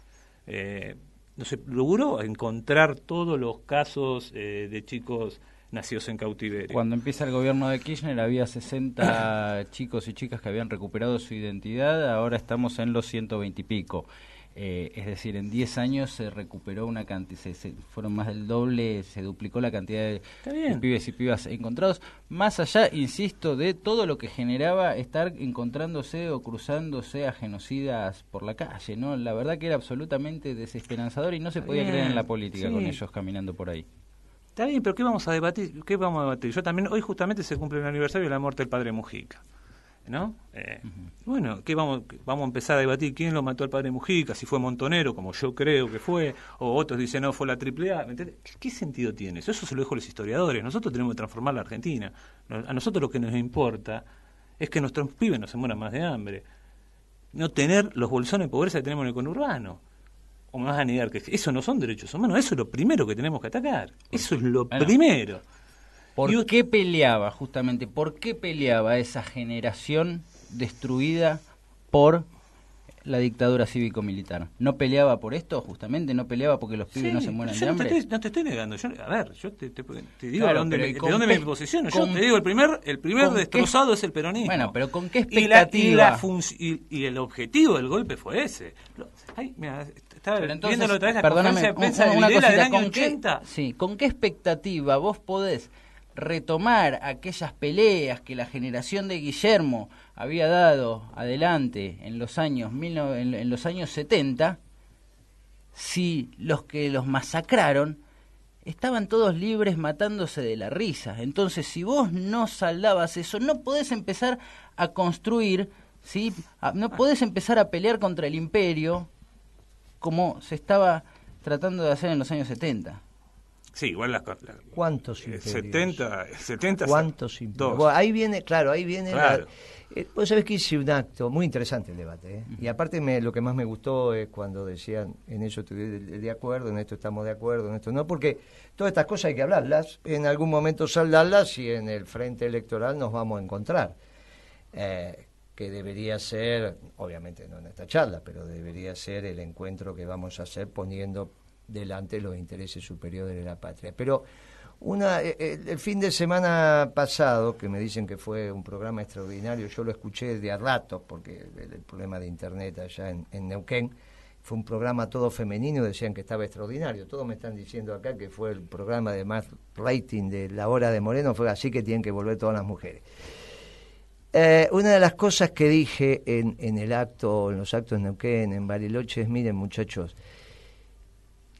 Eh, no se logró encontrar todos los casos eh, de chicos nacidos en cautiverio. Cuando empieza el gobierno de Kirchner había 60 chicos y chicas que habían recuperado su identidad, ahora estamos en los 120 y pico. Eh, es decir, en 10 años se recuperó una cantidad, se, fueron más del doble, se duplicó la cantidad de, pibes y pibas encontrados, más allá, insisto, de todo lo que generaba estar encontrándose o cruzándose a genocidas por la calle, ¿no? La verdad que era absolutamente desesperanzador y no se podía creer en la política con ellos caminando por ahí. Está bien, pero ¿qué vamos a debatir? ¿Qué vamos a debatir? Yo también, hoy justamente se cumple el aniversario de la muerte del padre Mujica. ¿no? Eh, Bueno, ¿qué vamos, vamos a empezar a debatir quién lo mató al padre Mujica, si fue Montonero, como yo creo que fue, o otros dicen, no, fue la AAA. ¿Qué, ¿Qué sentido tiene eso? Eso se lo dejo a los historiadores. Nosotros tenemos que transformar la Argentina. A nosotros lo que nos importa es que nuestros pibes no se mueran más de hambre. No tener los bolsones de pobreza que tenemos en el conurbano. O más a negar que eso no son derechos humanos, eso es lo primero que tenemos que atacar. Eso es lo primero. ¿Por y... qué peleaba justamente? ¿Por qué peleaba esa generación destruida por la dictadura cívico-militar. ¿No peleaba por esto, justamente? ¿No peleaba porque los pibes no se mueran de no hambre? Te no te estoy negando. a ver, yo te, digo dónde de dónde me posiciono. Yo te digo, el primer, destrozado es el peronismo. Bueno, pero ¿con qué expectativa? Y, el objetivo del golpe fue ese. Ay, estaba otra vez la perdóname, de en una, del año 80. sí, ¿con qué expectativa vos podés retomar aquellas peleas que la generación de Guillermo había dado adelante en los años, en los años 70, si los que los masacraron estaban todos libres matándose de la risa. Entonces, si vos no saldabas eso, no podés empezar a construir, si no podés empezar a pelear contra el imperio como se estaba tratando de hacer en los años 70. Sí, igual las... cartas. ¿Cuántos eh, imperios? 70, 70... Eh, ¿Cuántos imperios? ahí viene, claro, ahí viene... Claro. Eh, vos sabés que hice un acto, muy interesante el debate, y aparte lo que más me gustó es cuando decían, en eso estoy de, acuerdo, en esto estamos de acuerdo, en esto no, porque todas estas cosas hay que hablarlas, en algún momento saldarlas y en el frente electoral nos vamos a encontrar. que debería ser, obviamente no en esta charla, pero debería ser el encuentro que vamos a hacer poniendo delante los intereses superiores de la patria. Pero una, eh, el, fin de semana pasado, que me dicen que fue un programa extraordinario, yo lo escuché de a ratos, porque el, problema de internet allá en, Neuquén, fue un programa todo femenino, decían que estaba extraordinario. Todos me están diciendo acá que fue el programa de más rating de la hora de Moreno, fue así que tienen que volver todas las mujeres. Eh, una de las cosas que dije en, en el acto, en los actos en Neuquén, en Bariloche, es, miren muchachos,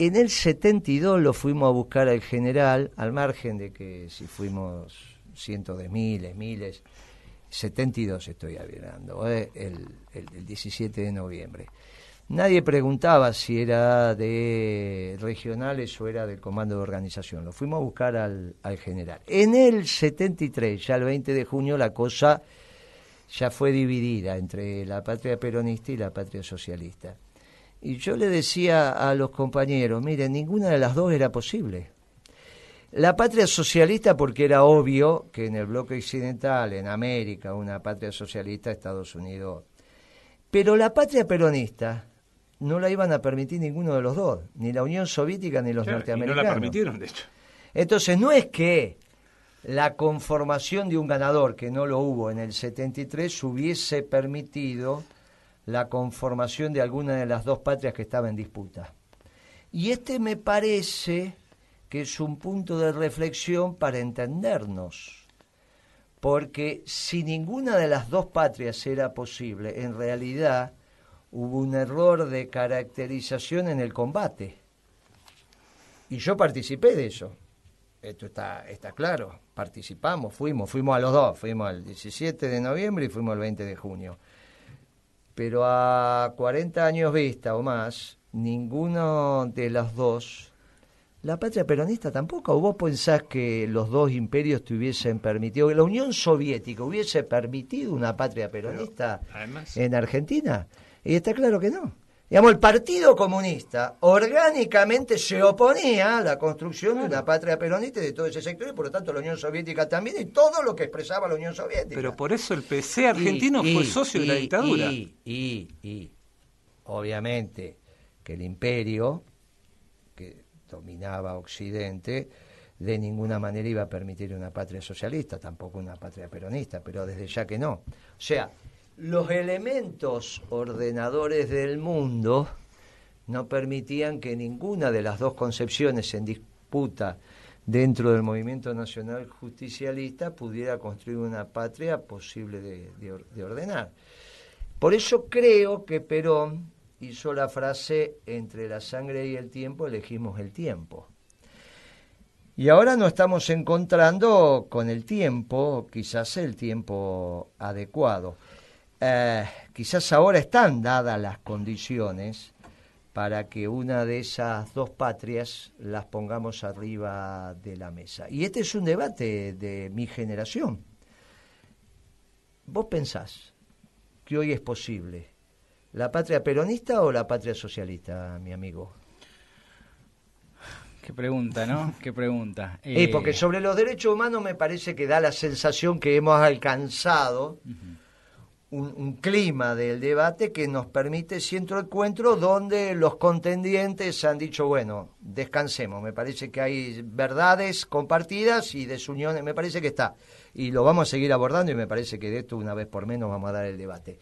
en el 72 lo fuimos a buscar al general, al margen de que si fuimos cientos de miles, miles, 72 estoy hablando, ¿eh? el, 17 de noviembre. Nadie preguntaba si era de regionales o era del comando de organización. Lo fuimos a buscar al, al, general. En el 73, ya el 20 de junio, la cosa ya fue dividida entre la patria peronista y la patria socialista. Y yo le decía a los compañeros, miren, ninguna de las dos era posible. La patria socialista, porque era obvio que en el bloque occidental, en América, una patria socialista, Estados Unidos. Pero la patria peronista no la iban a permitir ninguno de los dos, ni la Unión Soviética ni los norteamericanos. no la permitieron, de hecho. Entonces, no es que la conformación de un ganador, que no lo hubo en el 73, hubiese permitido la conformación de alguna de las dos patrias que estaba en disputa. Y este me parece que es un punto de reflexión para entendernos, porque si ninguna de las dos patrias era posible, en realidad hubo un error de caracterización en el combate. Y yo participé de eso. Esto está, está claro. Participamos, fuimos, fuimos a los dos. Fuimos el 17 de noviembre y fuimos el 20 de junio pero a 40 años vista o más, ninguno de los dos, la patria peronista tampoco. vos pensás que los dos imperios te hubiesen permitido, que la Unión Soviética hubiese permitido una patria peronista en Argentina? Y está claro que no. Digamos, el Partido Comunista orgánicamente se oponía a la construcción de una patria peronista de todo ese sector, y por lo tanto la Unión Soviética también, y todo lo que expresaba la Unión Soviética. Pero por eso el PC argentino fue socio de la dictadura. y, obviamente, que el imperio, que dominaba Occidente, de ninguna manera iba a permitir una patria socialista, tampoco una patria peronista, pero desde ya que no. O sea, los elementos ordenadores del mundo no permitían que ninguna de las dos concepciones en disputa dentro del movimiento nacional justicialista pudiera construir una patria posible de, ordenar. Por eso creo que Perón hizo la frase, entre la sangre y el tiempo elegimos el tiempo. Y ahora nos estamos encontrando con el tiempo, quizás el tiempo adecuado. Eh, quizás ahora están dadas las condiciones para que una de esas dos patrias las pongamos arriba de la mesa. Y este es un debate de mi generación. ¿Vos pensás que hoy es posible la patria peronista o la patria socialista, mi amigo? Qué pregunta, ¿no? Qué pregunta. Eh... porque eh, sobre los derechos humanos me parece que da la sensación que hemos alcanzado un, clima del debate que nos permite ciento encuentro donde los contendientes han dicho, bueno, descansemos, me parece que hay verdades compartidas y desuniones, me parece que está. Y lo vamos a seguir abordando y me parece que de esto una vez por menos vamos a dar el debate.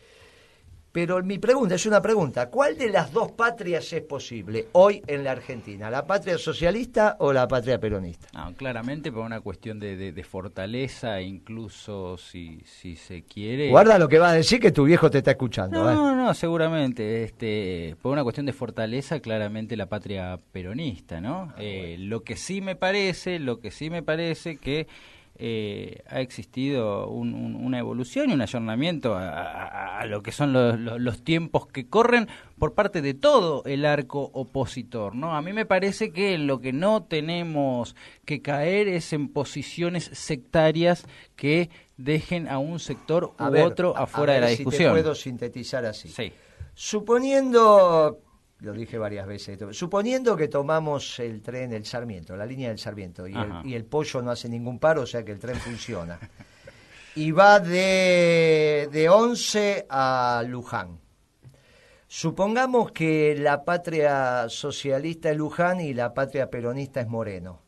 Pero mi pregunta es una pregunta. ¿Cuál de las dos patrias es posible hoy en la Argentina? ¿La patria socialista o la patria peronista? claramente por una cuestión de, fortaleza, incluso si, si, se quiere... Guarda lo que va a decir que tu viejo te está escuchando. No, ¿eh? no, no, seguramente. Este, por una cuestión de fortaleza, claramente la patria peronista, ¿no? Ah, eh, lo que sí me parece, lo que sí me parece que... Eh, ha existido una evolución y un ayornamiento a, lo que son los, tiempos que corren por parte de todo el arco opositor. ¿no? A mí me parece que lo que no tenemos que caer es en posiciones sectarias que dejen a un sector u otro afuera de la discusión. Te puedo sintetizar así. Suponiendo lo dije varias veces. Suponiendo que tomamos el tren, el Sarmiento, la línea del Sarmiento, y el, pollo no hace ningún paro, o sea que el tren funciona. y va de, de 11 a Luján. Supongamos que la patria socialista es Luján y la patria peronista es Moreno.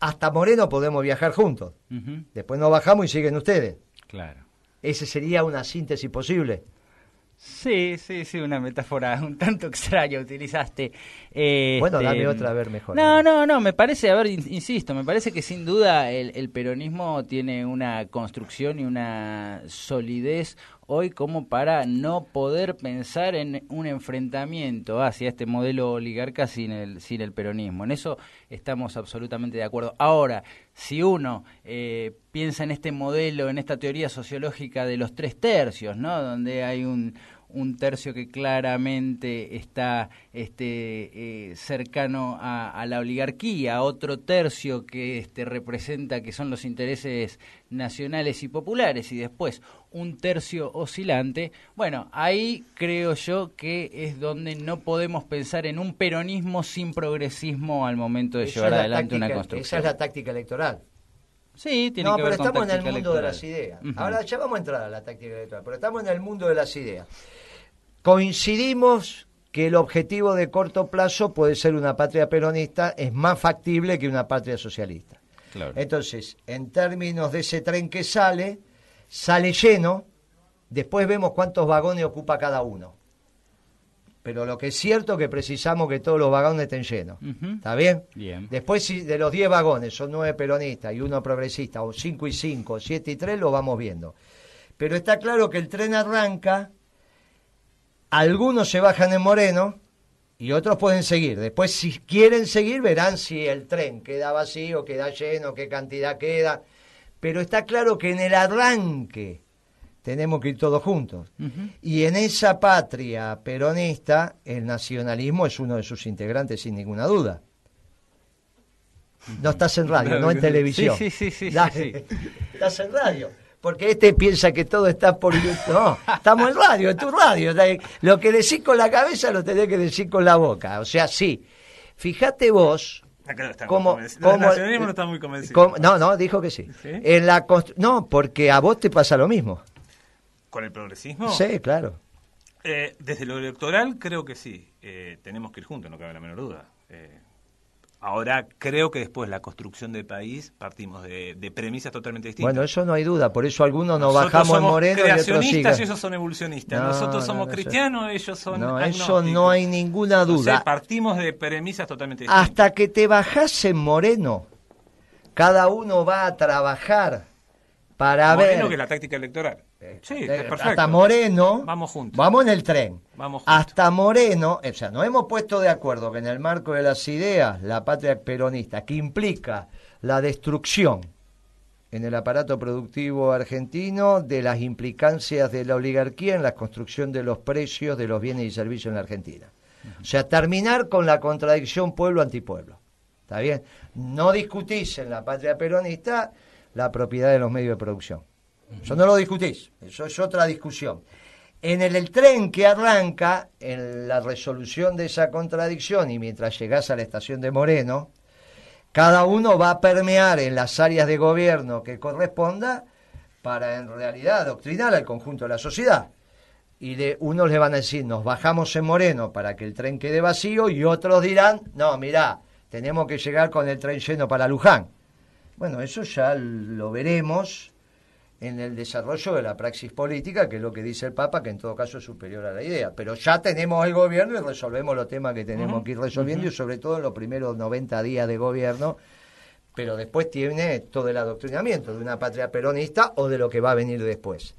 Hasta Moreno podemos viajar juntos. Después nos bajamos y siguen ustedes. Claro. Esa sería una síntesis posible. Sí, sí, sí, una metáfora un tanto extraña utilizaste. Eh, bueno, dame otra a ver mejor. No, no, no, me parece, a ver, insisto, me parece que sin duda el peronismo tiene una construcción y una solidez hoy como para no poder pensar en un enfrentamiento hacia este modelo oligarca sin el, sin el peronismo. En eso estamos absolutamente de acuerdo. Ahora, si uno eh, piensa en este modelo, en esta teoría sociológica de los tres tercios, ¿no? donde hay un, un tercio que claramente está este, eh, cercano a, la oligarquía, otro tercio que este, representa que son los intereses nacionales y populares, y después un tercio oscilante. Bueno, ahí creo yo que es donde no podemos pensar en un peronismo sin progresismo al momento de llevar adelante una construcción. Esa es la táctica electoral. Sí, tiene que ver pero estamos en el mundo de las ideas. Ahora ya vamos a entrar a la táctica electoral, pero estamos en el mundo de las ideas. Coincidimos que el objetivo de corto plazo puede ser una patria peronista, es más factible que una patria socialista. Entonces, en términos de ese tren que sale, sale lleno, después vemos cuántos vagones ocupa cada uno. Pero lo que es cierto es que precisamos que todos los vagones estén llenos. ¿Está bien? bien? Después, si de los 10 vagones son 9 peronistas y uno progresista, o 5 y 5, 7 y 3, lo vamos viendo. Pero está claro que el tren arranca algunos se bajan en Moreno y otros pueden seguir. Después, si quieren seguir, verán si el tren queda vacío, queda lleno, qué cantidad queda. Pero está claro que en el arranque tenemos que ir todos juntos. Y en esa patria peronista, el nacionalismo es uno de sus integrantes, sin ninguna duda. No estás en radio, no en televisión. sí, sí, sí. Estás en radio porque este piensa que todo está por No, estamos en radio, en tu radio. Lo que decís con la cabeza lo tenés que decir con la boca. O sea, sí. Fíjate vos. No ah, como, el nacionalismo no está muy convencido. no, no, dijo que sí. ¿Sí? En la no, porque a vos te pasa lo mismo. ¿Con el progresismo? Sí, claro. Eh, desde lo electoral creo que sí. Eh, tenemos que ir juntos, no cabe la menor duda. Eh, Ahora creo que después la construcción del país partimos de, premisas totalmente distintas. Bueno, eso no hay duda, por eso algunos nos bajamos en Moreno y otros y ellos son evolucionistas. Nosotros somos cristianos, ellos son No, eso no hay ninguna duda. O partimos de premisas totalmente distintas. Hasta que te bajase en Moreno, cada uno va a trabajar para ver... Moreno que es la táctica electoral. Eh, hasta Moreno. Vamos juntos. Vamos en el tren. Hasta Moreno. Eh, o sea, nos hemos puesto de acuerdo que en el marco de las ideas, la patria peronista, que implica la destrucción en el aparato productivo argentino de las implicancias de la oligarquía en la construcción de los precios de los bienes y servicios en la Argentina. O sea, terminar con la contradicción pueblo-antipueblo. ¿Está bien? No discutís en la patria peronista la propiedad de los medios de producción eso no lo discutís, eso es otra discusión. En el, tren que arranca, en la resolución de esa contradicción y mientras llegás a la estación de Moreno, cada uno va a permear en las áreas de gobierno que corresponda para en realidad adoctrinar al conjunto de la sociedad. Y de, unos le van a decir, nos bajamos en Moreno para que el tren quede vacío y otros dirán, no, mirá, tenemos que llegar con el tren lleno para Luján. Bueno, eso ya lo veremos en el desarrollo de la praxis política, que es lo que dice el Papa, que en todo caso es superior a la idea. Pero ya tenemos el gobierno y resolvemos los temas que tenemos que ir resolviendo, y sobre todo en los primeros 90 días de gobierno. Pero después tiene todo el adoctrinamiento de una patria peronista o de lo que va a venir después.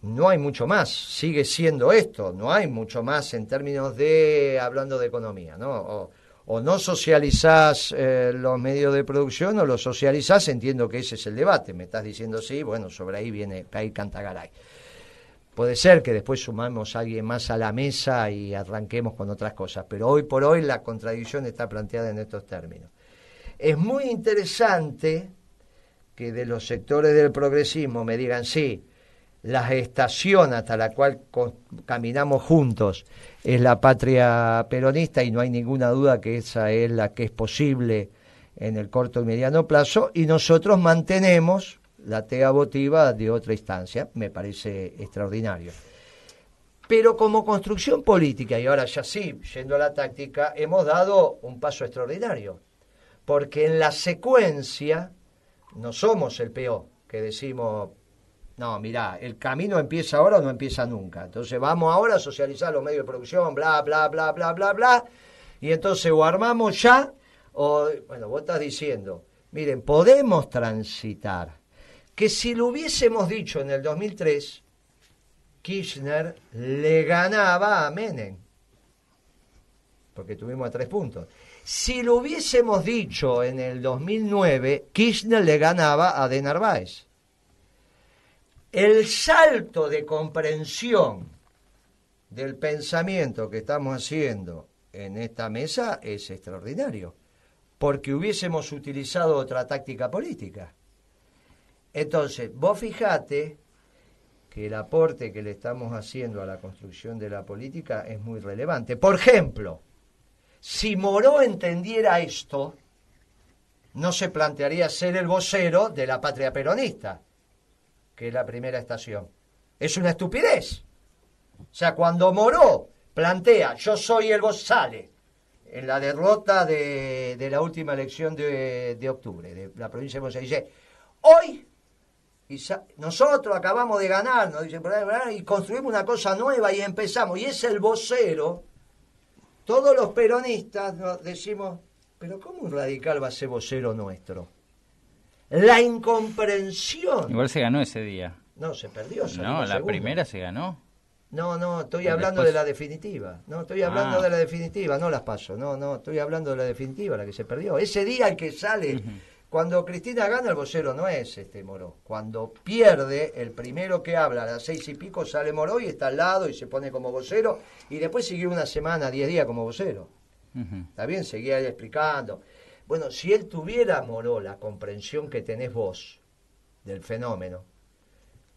No hay mucho más, sigue siendo esto, no hay mucho más en términos de, hablando de economía, ¿no? o no socializás eh, los medios de producción o los socializás, entiendo que ese es el debate. Me estás diciendo sí, bueno, sobre ahí viene, ahí canta Puede ser que después sumamos a alguien más a la mesa y arranquemos con otras cosas, pero hoy por hoy la contradicción está planteada en estos términos. Es muy interesante que de los sectores del progresismo me digan sí, la estación hasta la cual caminamos juntos es la patria peronista y no hay ninguna duda que esa es la que es posible en el corto y mediano plazo y nosotros mantenemos la tea votiva de otra instancia, me parece extraordinario. Pero como construcción política, y ahora ya sí, yendo a la táctica, hemos dado un paso extraordinario, porque en la secuencia no somos el peor que decimos no, mirá, el camino empieza ahora o no empieza nunca. Entonces vamos ahora a socializar los medios de producción, bla, bla, bla, bla, bla, bla. Y entonces o armamos ya, o, bueno, vos estás diciendo, miren, podemos transitar. Que si lo hubiésemos dicho en el 2003, Kirchner le ganaba a Menem. Porque tuvimos a tres puntos. Si lo hubiésemos dicho en el 2009, Kirchner le ganaba a De Narváez el salto de comprensión del pensamiento que estamos haciendo en esta mesa es extraordinario, porque hubiésemos utilizado otra táctica política. Entonces, vos fijate que el aporte que le estamos haciendo a la construcción de la política es muy relevante. Por ejemplo, si Moró entendiera esto, no se plantearía ser el vocero de la patria peronista que es la primera estación. Es una estupidez. O sea, cuando Moró plantea, yo soy el González, en la derrota de, la última elección de, de, octubre, de la provincia de Buenos dice, hoy nosotros acabamos de ganar, nos y construimos una cosa nueva y empezamos. Y es el vocero. Todos los peronistas nos decimos, pero ¿cómo un radical va a ser vocero nuestro? la incomprensión. Igual se ganó ese día. No, se perdió. No, la primera se ganó. No, no, estoy hablando de la definitiva. No, estoy hablando ah. de la definitiva, no las paso. No, no, estoy hablando de la definitiva, la que se perdió. Ese día el que sale, cuando Cristina gana, el vocero no es este Moró. Cuando pierde, el primero que habla a las seis y pico sale moro y está al lado y se pone como vocero. Y después sigue una semana, diez días como vocero. Está bien, seguía explicando. Bueno, si él tuviera, Moró, la comprensión que tenés vos del fenómeno,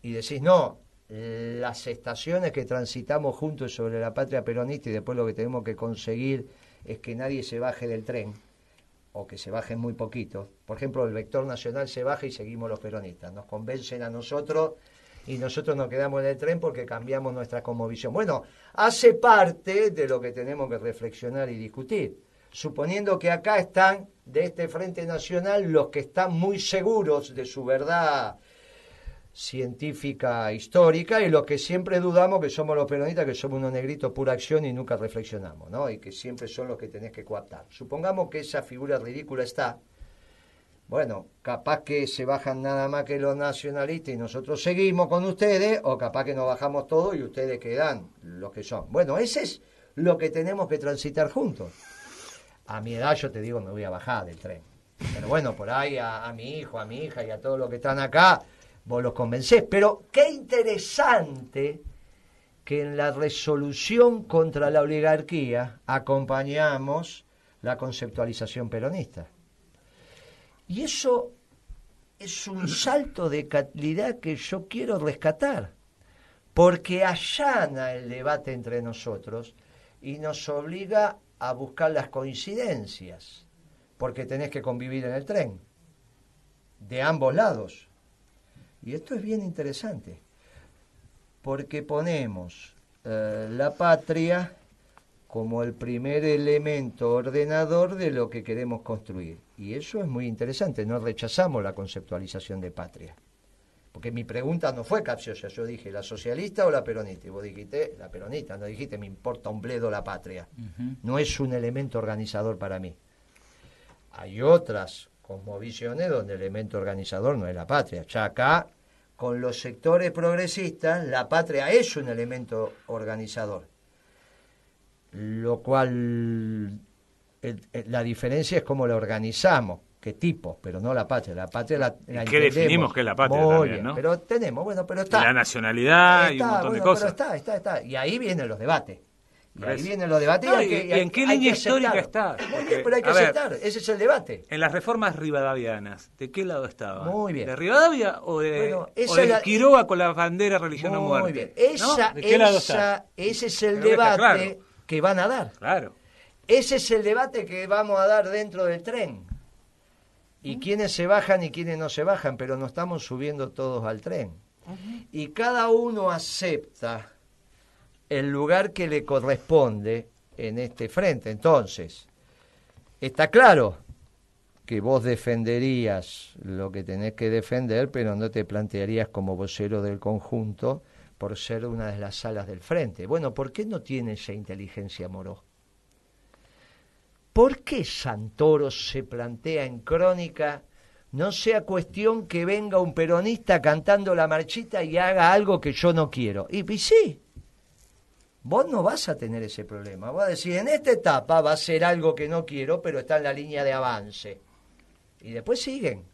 y decís, no, las estaciones que transitamos juntos sobre la patria peronista y después lo que tenemos que conseguir es que nadie se baje del tren, o que se bajen muy poquito. Por ejemplo, el vector nacional se baja y seguimos los peronistas. Nos convencen a nosotros y nosotros nos quedamos en el tren porque cambiamos nuestra conmovisión. Bueno, hace parte de lo que tenemos que reflexionar y discutir, suponiendo que acá están de este Frente Nacional los que están muy seguros de su verdad científica histórica y los que siempre dudamos que somos los peronistas, que somos unos negritos pura acción y nunca reflexionamos, ¿no? Y que siempre son los que tenés que coaptar. Supongamos que esa figura ridícula está, bueno, capaz que se bajan nada más que los nacionalistas y nosotros seguimos con ustedes, o capaz que nos bajamos todos y ustedes quedan los que son. Bueno, ese es lo que tenemos que transitar juntos. A mi edad yo te digo, me voy a bajar del tren. Pero bueno, por ahí a, mi hijo, a mi hija y a todos los que están acá, vos los convencés. Pero qué interesante que en la resolución contra la oligarquía acompañamos la conceptualización peronista. Y eso es un salto de calidad que yo quiero rescatar, porque allana el debate entre nosotros y nos obliga a buscar las coincidencias, porque tenés que convivir en el tren, de ambos lados. Y esto es bien interesante, porque ponemos eh, la patria como el primer elemento ordenador de lo que queremos construir. Y eso es muy interesante, no rechazamos la conceptualización de patria. Porque mi pregunta no fue capciosa, yo dije, ¿la socialista o la peronista? Y vos dijiste, la peronista, no dijiste, me importa un bledo la patria. No es un elemento organizador para mí. Hay otras como cosmovisiones donde el elemento organizador no es la patria. Ya acá, con los sectores progresistas, la patria es un elemento organizador. Lo cual, la diferencia es cómo la organizamos qué tipo, pero no la patria. La patria la, ¿Qué definimos que es la patria? Pero tenemos, bueno, pero está. La nacionalidad y un montón de cosas. Pero está, está, está. Y ahí vienen los debates. Y ahí vienen los debates. y, ¿En qué línea histórica está? Muy bien, pero hay que aceptar. Ese es el debate. En las reformas rivadavianas, ¿de qué lado estaba? Muy bien. ¿De Rivadavia o de, bueno, de Quiroga con la bandera religión muy o muerte? Muy bien. Ese es el debate que van a dar. Claro. Ese es el debate que vamos a dar dentro del tren y quienes se bajan y quienes no se bajan, pero no estamos subiendo todos al tren. Y cada uno acepta el lugar que le corresponde en este frente. Entonces, está claro que vos defenderías lo que tenés que defender, pero no te plantearías como vocero del conjunto por ser una de las salas del frente. Bueno, ¿por qué no tiene esa inteligencia Moro? ¿Por qué Santoro se plantea en crónica? No sea cuestión que venga un peronista cantando la marchita y haga algo que yo no quiero. Y, sí, vos no vas a tener ese problema. Vos vas a decir, en esta etapa va a ser algo que no quiero, pero está en la línea de avance. Y después siguen.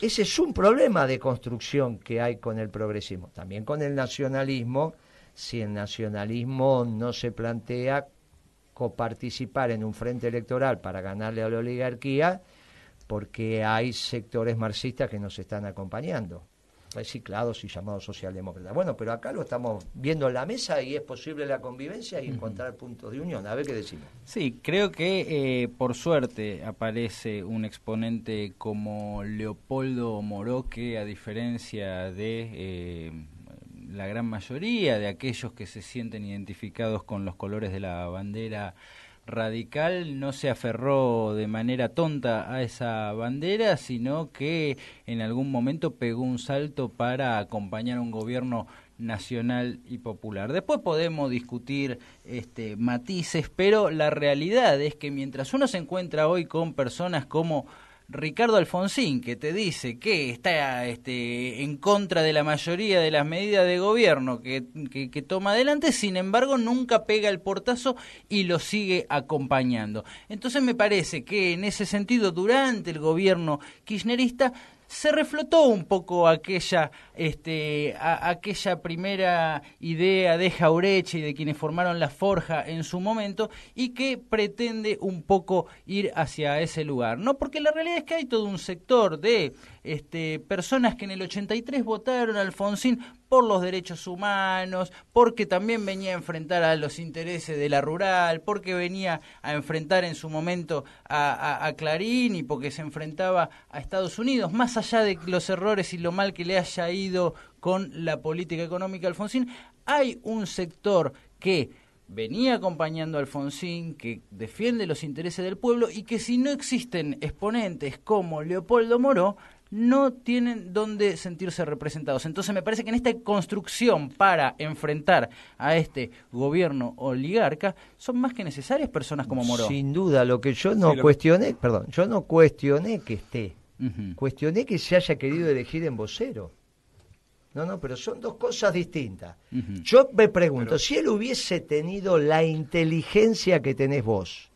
Ese es un problema de construcción que hay con el progresismo. También con el nacionalismo, si el nacionalismo no se plantea participar en un frente electoral para ganarle a la oligarquía, porque hay sectores marxistas que nos están acompañando, reciclados y llamados socialdemócratas. Bueno, pero acá lo estamos viendo en la mesa y es posible la convivencia y encontrar puntos de unión. A ver qué decimos. Sí, creo que eh, por suerte aparece un exponente como Leopoldo Moroque, a diferencia de... Eh, la gran mayoría de aquellos que se sienten identificados con los colores de la bandera radical no se aferró de manera tonta a esa bandera, sino que en algún momento pegó un salto para acompañar a un gobierno nacional y popular. Después podemos discutir este, matices, pero la realidad es que mientras uno se encuentra hoy con personas como Ricardo Alfonsín, que te dice que está este, en contra de la mayoría de las medidas de gobierno que, que, toma adelante, sin embargo nunca pega el portazo y lo sigue acompañando. Entonces me parece que en ese sentido, durante el gobierno kirchnerista, se reflotó un poco aquella, este, aquella primera idea de Jaureche y de quienes formaron la forja en su momento y que pretende un poco ir hacia ese lugar. No, porque la realidad es que hay todo un sector de este, personas que en el 83 votaron a Alfonsín por los derechos humanos, porque también venía a enfrentar a los intereses de la rural, porque venía a enfrentar en su momento a, a Clarín y porque se enfrentaba a Estados Unidos, más allá de los errores y lo mal que le haya ido con la política económica a Alfonsín, hay un sector que venía acompañando a Alfonsín, que defiende los intereses del pueblo y que si no existen exponentes como Leopoldo Moró, no tienen dónde sentirse representados. Entonces me parece que en esta construcción para enfrentar a este gobierno oligarca son más que necesarias personas como Morón Sin duda, lo que yo no cuestioné, perdón, yo no cuestioné que esté, cuestioné que se haya querido elegir en vocero. No, no, pero son dos cosas distintas. Yo me pregunto, si él hubiese tenido la inteligencia que tenés vos,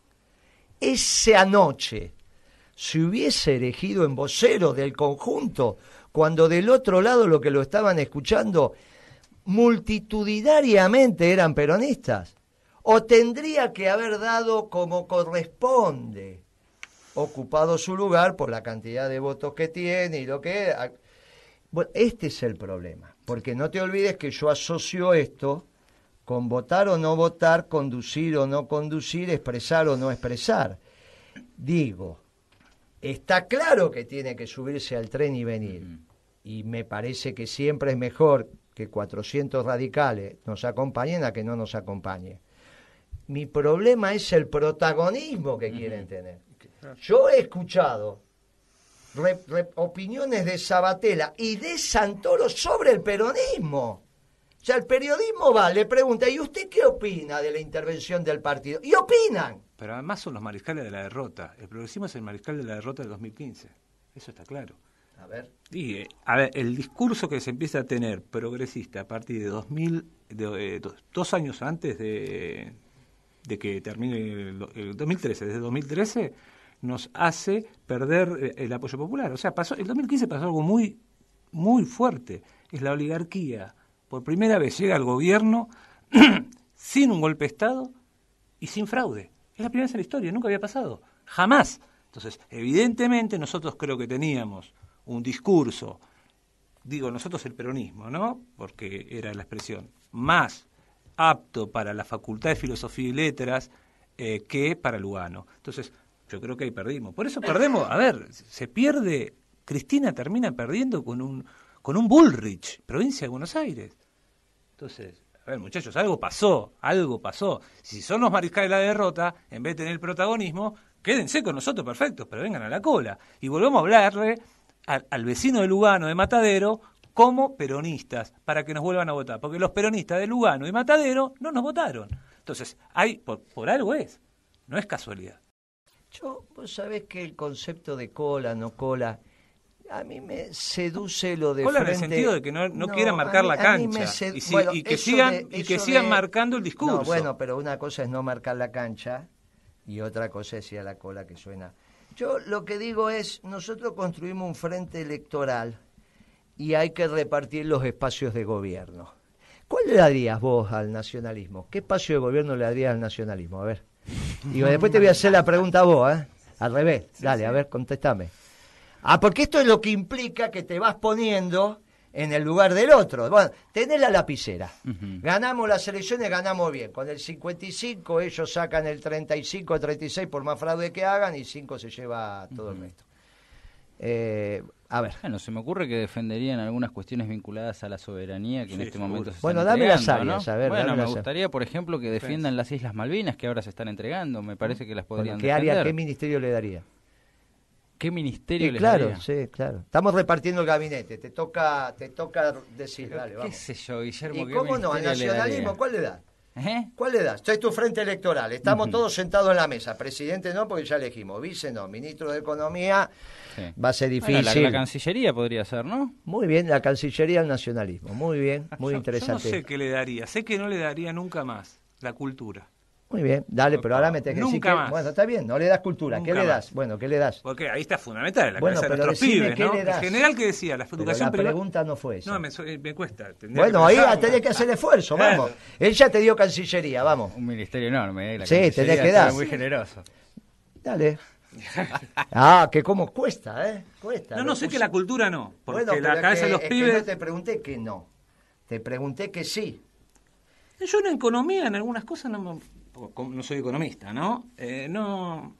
esa noche, se hubiese elegido en vocero del conjunto, cuando del otro lado lo que lo estaban escuchando multitudinariamente eran peronistas, o tendría que haber dado como corresponde, ocupado su lugar por la cantidad de votos que tiene y lo que... Ah, bueno, este es el problema, porque no te olvides que yo asocio esto con votar o no votar, conducir o no conducir, expresar o no expresar. Digo, Está claro que tiene que subirse al tren y venir. Y me parece que siempre es mejor que 400 radicales nos acompañen a que no nos acompañen. Mi problema es el protagonismo que quieren tener. Yo he escuchado opiniones de Sabatella y de Santoro sobre el peronismo. O sea, el periodismo va, le pregunta, ¿y usted qué opina de la intervención del partido? Y opinan pero además son los mariscales de la derrota. El progresismo es el mariscal de la derrota del 2015, eso está claro. A ver. Y, eh, el discurso que se empieza a tener progresista a partir de 2000, eh, dos, años antes de, que termine el, 2013, desde 2013, nos hace perder eh, el, apoyo popular. O sea, pasó, el 2015 pasó algo muy, muy fuerte. Es la oligarquía. Por primera vez llega al gobierno sin un golpe de Estado y sin fraude. Es la primera vez en la historia, nunca había pasado, jamás. Entonces, evidentemente nosotros creo que teníamos un discurso, digo nosotros el peronismo, ¿no? Porque era la expresión, más apto para la Facultad de Filosofía y Letras eh, que para el Lugano. Entonces, yo creo que ahí perdimos. Por eso perdemos, a ver, se pierde, Cristina termina perdiendo con un, con un Bullrich, provincia de Buenos Aires. Entonces, a ver, muchachos, algo pasó, algo pasó. Si son los mariscales de la derrota, en vez de tener el protagonismo, quédense con nosotros perfectos, pero vengan a la cola. Y volvemos a hablarle al, vecino de Lugano, de Matadero, como peronistas, para que nos vuelvan a votar. Porque los peronistas de Lugano y Matadero no nos votaron. Entonces, hay, por, por algo es, no es casualidad. Yo, vos sabés que el concepto de cola, no cola, a mí me seduce lo de Hola, el sentido de que no, no, marcar la cancha y, y, que sigan y que sigan marcando el discurso bueno pero una cosa es no marcar la cancha y otra cosa es ir a la cola que suena yo lo que digo es nosotros construimos un frente electoral y hay que repartir los espacios de gobierno ¿cuál le darías vos al nacionalismo qué espacio de gobierno le darías al nacionalismo a ver y después te voy a hacer la pregunta a vos ¿eh? al revés dale a ver contéstame Ah, porque esto es lo que implica que te vas poniendo en el lugar del otro. Bueno, tenés la lapicera. Ganamos las elecciones, ganamos bien. Con el 55 ellos sacan el 35, 36 por más fraude que hagan y 5 se lleva todo el resto. Eh, a ver. Bueno, se me ocurre que defenderían algunas cuestiones vinculadas a la soberanía que en este momento se Bueno, dame las áreas, a ver. Bueno, me gustaría, por ejemplo, que defiendan las Islas Malvinas que ahora se están entregando. Me parece que las podrían defender. ¿Qué área, qué ministerio le daría? ¿Qué ministerio claro, sí, claro. Estamos repartiendo el gabinete. Te toca, te toca decir, dale, ¿Qué sé yo, Guillermo? ¿Y cómo no? ¿Al nacionalismo cuál le das? ¿Eh? ¿Cuál le das? Esto es tu frente electoral. Estamos todos sentados en la mesa. Presidente no, porque ya elegimos. Vice no. Ministro de Economía. Va a ser difícil. la, Cancillería podría ser, ¿no? Muy bien, la Cancillería al nacionalismo. Muy bien, muy interesante. Yo no sé qué le daría. Sé que no le daría nunca más la cultura. Muy bien, dale, pero ahora me tenés que decir que, más. bueno, está bien, no le das cultura, ¿qué le das? Bueno, ¿qué le das? Porque ahí está fundamental la bueno, cabeza de pibes, ¿no? En general que decía, la educación pero la pregunta no fue eso. No, me, cuesta. Bueno, ahí tenés que hacer el esfuerzo, vamos. Él ya te dio Cancillería, vamos. Un ministerio enorme, ¿eh? La sí, tenés que dar. Muy generoso. Dale. ah, que como cuesta, ¿eh? Cuesta. No, no sé que la cultura no. Porque la cabeza de los pibes. Que te pregunté que no. Te pregunté que sí. Yo en economía, en algunas cosas, no no soy economista, ¿no? Eh, no.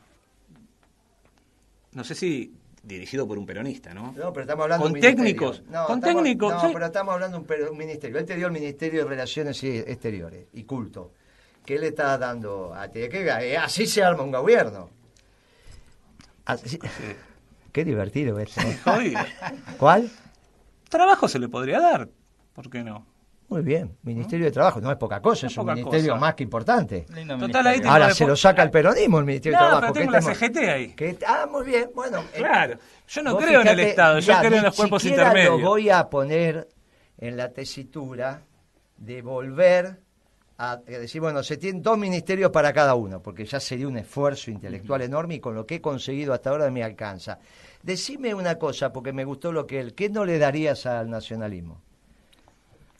No sé si dirigido por un peronista, ¿no? No, pero estamos hablando con de un técnicos, con técnicos. No, pero estamos hablando de un, ministerio. Él te dio el Ministerio de Relaciones Exteriores y Culto. ¿Qué le está dando a ti? Eh, así se arma un gobierno. qué divertido es. ¿eh? ¿Cuál? Trabajo se le podría dar, ¿por qué no? Muy bien, Ministerio de Trabajo, no es poca cosa, es, un ministerio más que importante. Ahora se lo saca el peronismo el Ministerio de Trabajo. tengo CGT ahí. ah, muy bien, bueno. Eh, claro, yo no creo en el Estado, yo creo en los cuerpos intermedios. Lo voy a poner en la tesitura de volver a decir, bueno, se tienen dos ministerios para cada uno, porque ya sería un esfuerzo intelectual enorme y con lo que he conseguido hasta ahora me alcanza. Decime una cosa, porque me gustó lo que él, ¿qué no le darías al nacionalismo?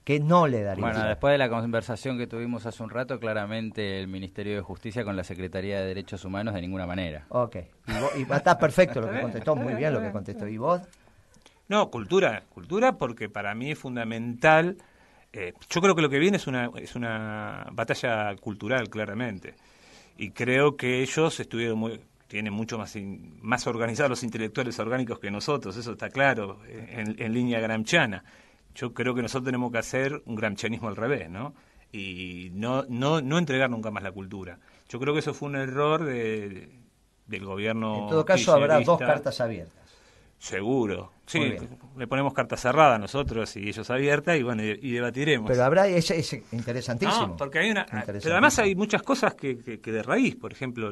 que no le daría. Bueno, después de la conversación que tuvimos hace un rato, claramente el Ministerio de Justicia con la Secretaría de Derechos Humanos de ninguna manera. Ok, y, está perfecto lo que contestó, muy bien lo que contestó. ¿Y vos? No, cultura, cultura porque para mí es fundamental. Eh, yo creo que lo que viene es una, es una batalla cultural, claramente. Y creo que ellos estuvieron muy, tienen mucho más, más organizados los intelectuales orgánicos que nosotros, eso está claro, eh, en, en línea gramchana yo creo que nosotros tenemos que hacer un gramscianismo al revés, ¿no? Y no, no, no entregar nunca más la cultura. Yo creo que eso fue un error de, del gobierno. En todo caso, habrá dos cartas abiertas. Seguro. Sí, le ponemos carta cerrada a nosotros y ellos abierta y bueno, y debatiremos. Pero habrá, es, interesantísimo. No, porque hay una. Pero además hay muchas cosas que, de raíz, por ejemplo,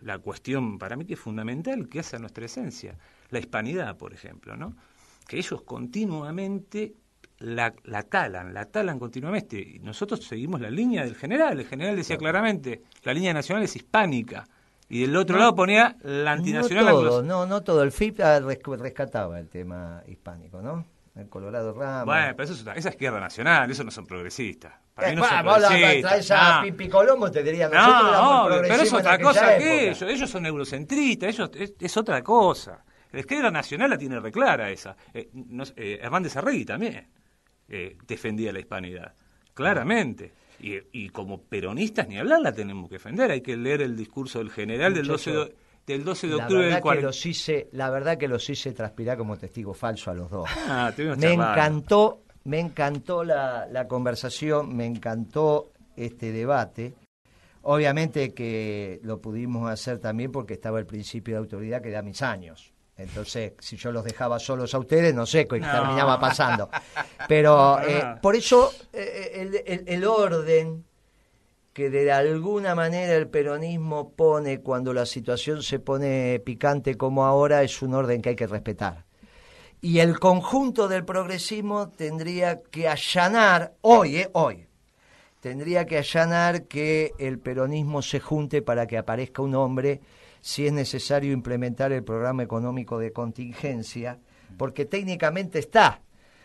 la cuestión para mí que es fundamental, que hace nuestra esencia, la hispanidad, por ejemplo, ¿no? que ellos continuamente la, la, talan, la talan continuamente. Y nosotros seguimos la línea del general. El general decía claramente, la línea nacional es hispánica. Y del otro lado ponía la antinacional. No todo, no, todo. El FIP ah, rescataba el tema hispánico, ¿no? El Colorado Ramos. Bueno, pero eso es, una, esa izquierda nacional, eso no son progresistas. Para eh, mí no son progresistas. La, a Pipi Colombo te diría, no, no pero es otra cosa que ellos. Ellos son eurocentristas, ellos, es otra cosa. La izquierda nacional la tiene reclara esa. Eh, eh, Hernández Arregui también eh, defendía la hispanidad, claramente. Y, como peronistas ni hablar la tenemos que defender. Hay que leer el discurso del general del 12 de, del 12 de octubre del la verdad que los hice transpirar como testigo falso a los dos. Ah, me encantó, me encantó la, la conversación, me encantó este debate. Obviamente que lo pudimos hacer también porque estaba el principio de autoridad que da mis años. Entonces, si yo los dejaba solos a ustedes, no sé qué terminaba pasando. Pero eh, por eso eh, eh, el, el, orden que de alguna manera el peronismo pone cuando la situación se pone picante como ahora es un orden que hay que respetar. Y el conjunto del progresismo tendría que allanar, hoy, eh, hoy, tendría que allanar que el peronismo se junte para que aparezca un hombre si es necesario implementar el programa económico de contingencia, porque técnicamente está.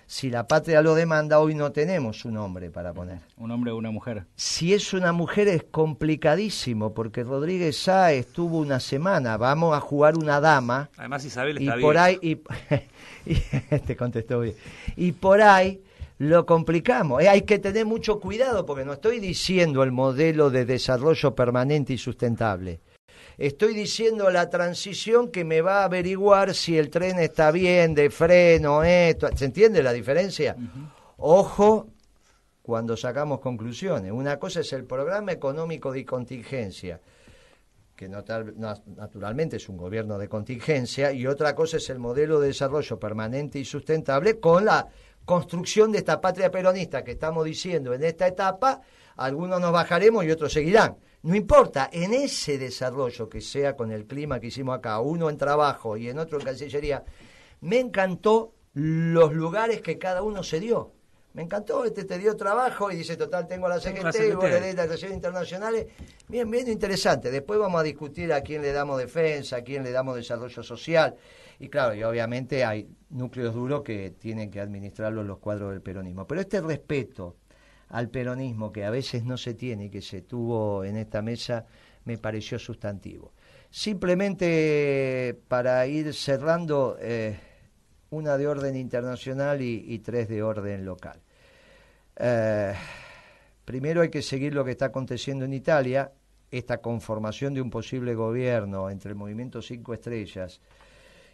Si la patria lo demanda, hoy no tenemos un hombre para poner. Un hombre o una mujer. Si es una mujer es complicadísimo, porque Rodríguez Sá estuvo una semana, vamos a jugar una dama. Además Isabel está y por ahí te contestó bien. Y por ahí lo complicamos. Eh, hay que tener mucho cuidado porque no estoy diciendo el modelo de desarrollo permanente y sustentable Estoy diciendo la transición que me va a averiguar si el tren está bien, de freno, esto. ¿Se entiende la diferencia? Ojo cuando sacamos conclusiones. Una cosa es el programa económico de contingencia, que naturalmente es un gobierno de contingencia, y otra cosa es el modelo de desarrollo permanente y sustentable con la construcción de esta patria peronista que estamos diciendo en esta etapa, algunos nos bajaremos y otros seguirán. No importa, en ese desarrollo que sea con el clima que hicimos acá, uno en trabajo y en otro en Cancillería, me encantó los lugares que cada uno se dio. Me encantó, este te dio trabajo y dice, total, tengo la CGT, y vos le de las relaciones internacionales. Bien, bien interesante. Después vamos a discutir a quién le damos defensa, a quién le damos desarrollo social. Y claro, y obviamente hay núcleos duros que tienen que administrarlo los cuadros del peronismo. Pero este respeto al peronismo que a veces no se tiene y que se tuvo en esta mesa me pareció sustantivo. Simplemente para ir cerrando, eh, una de orden internacional y, tres de orden local. Eh, primero hay que seguir lo que está aconteciendo en Italia, esta conformación de un posible gobierno entre el movimiento Cinco Estrellas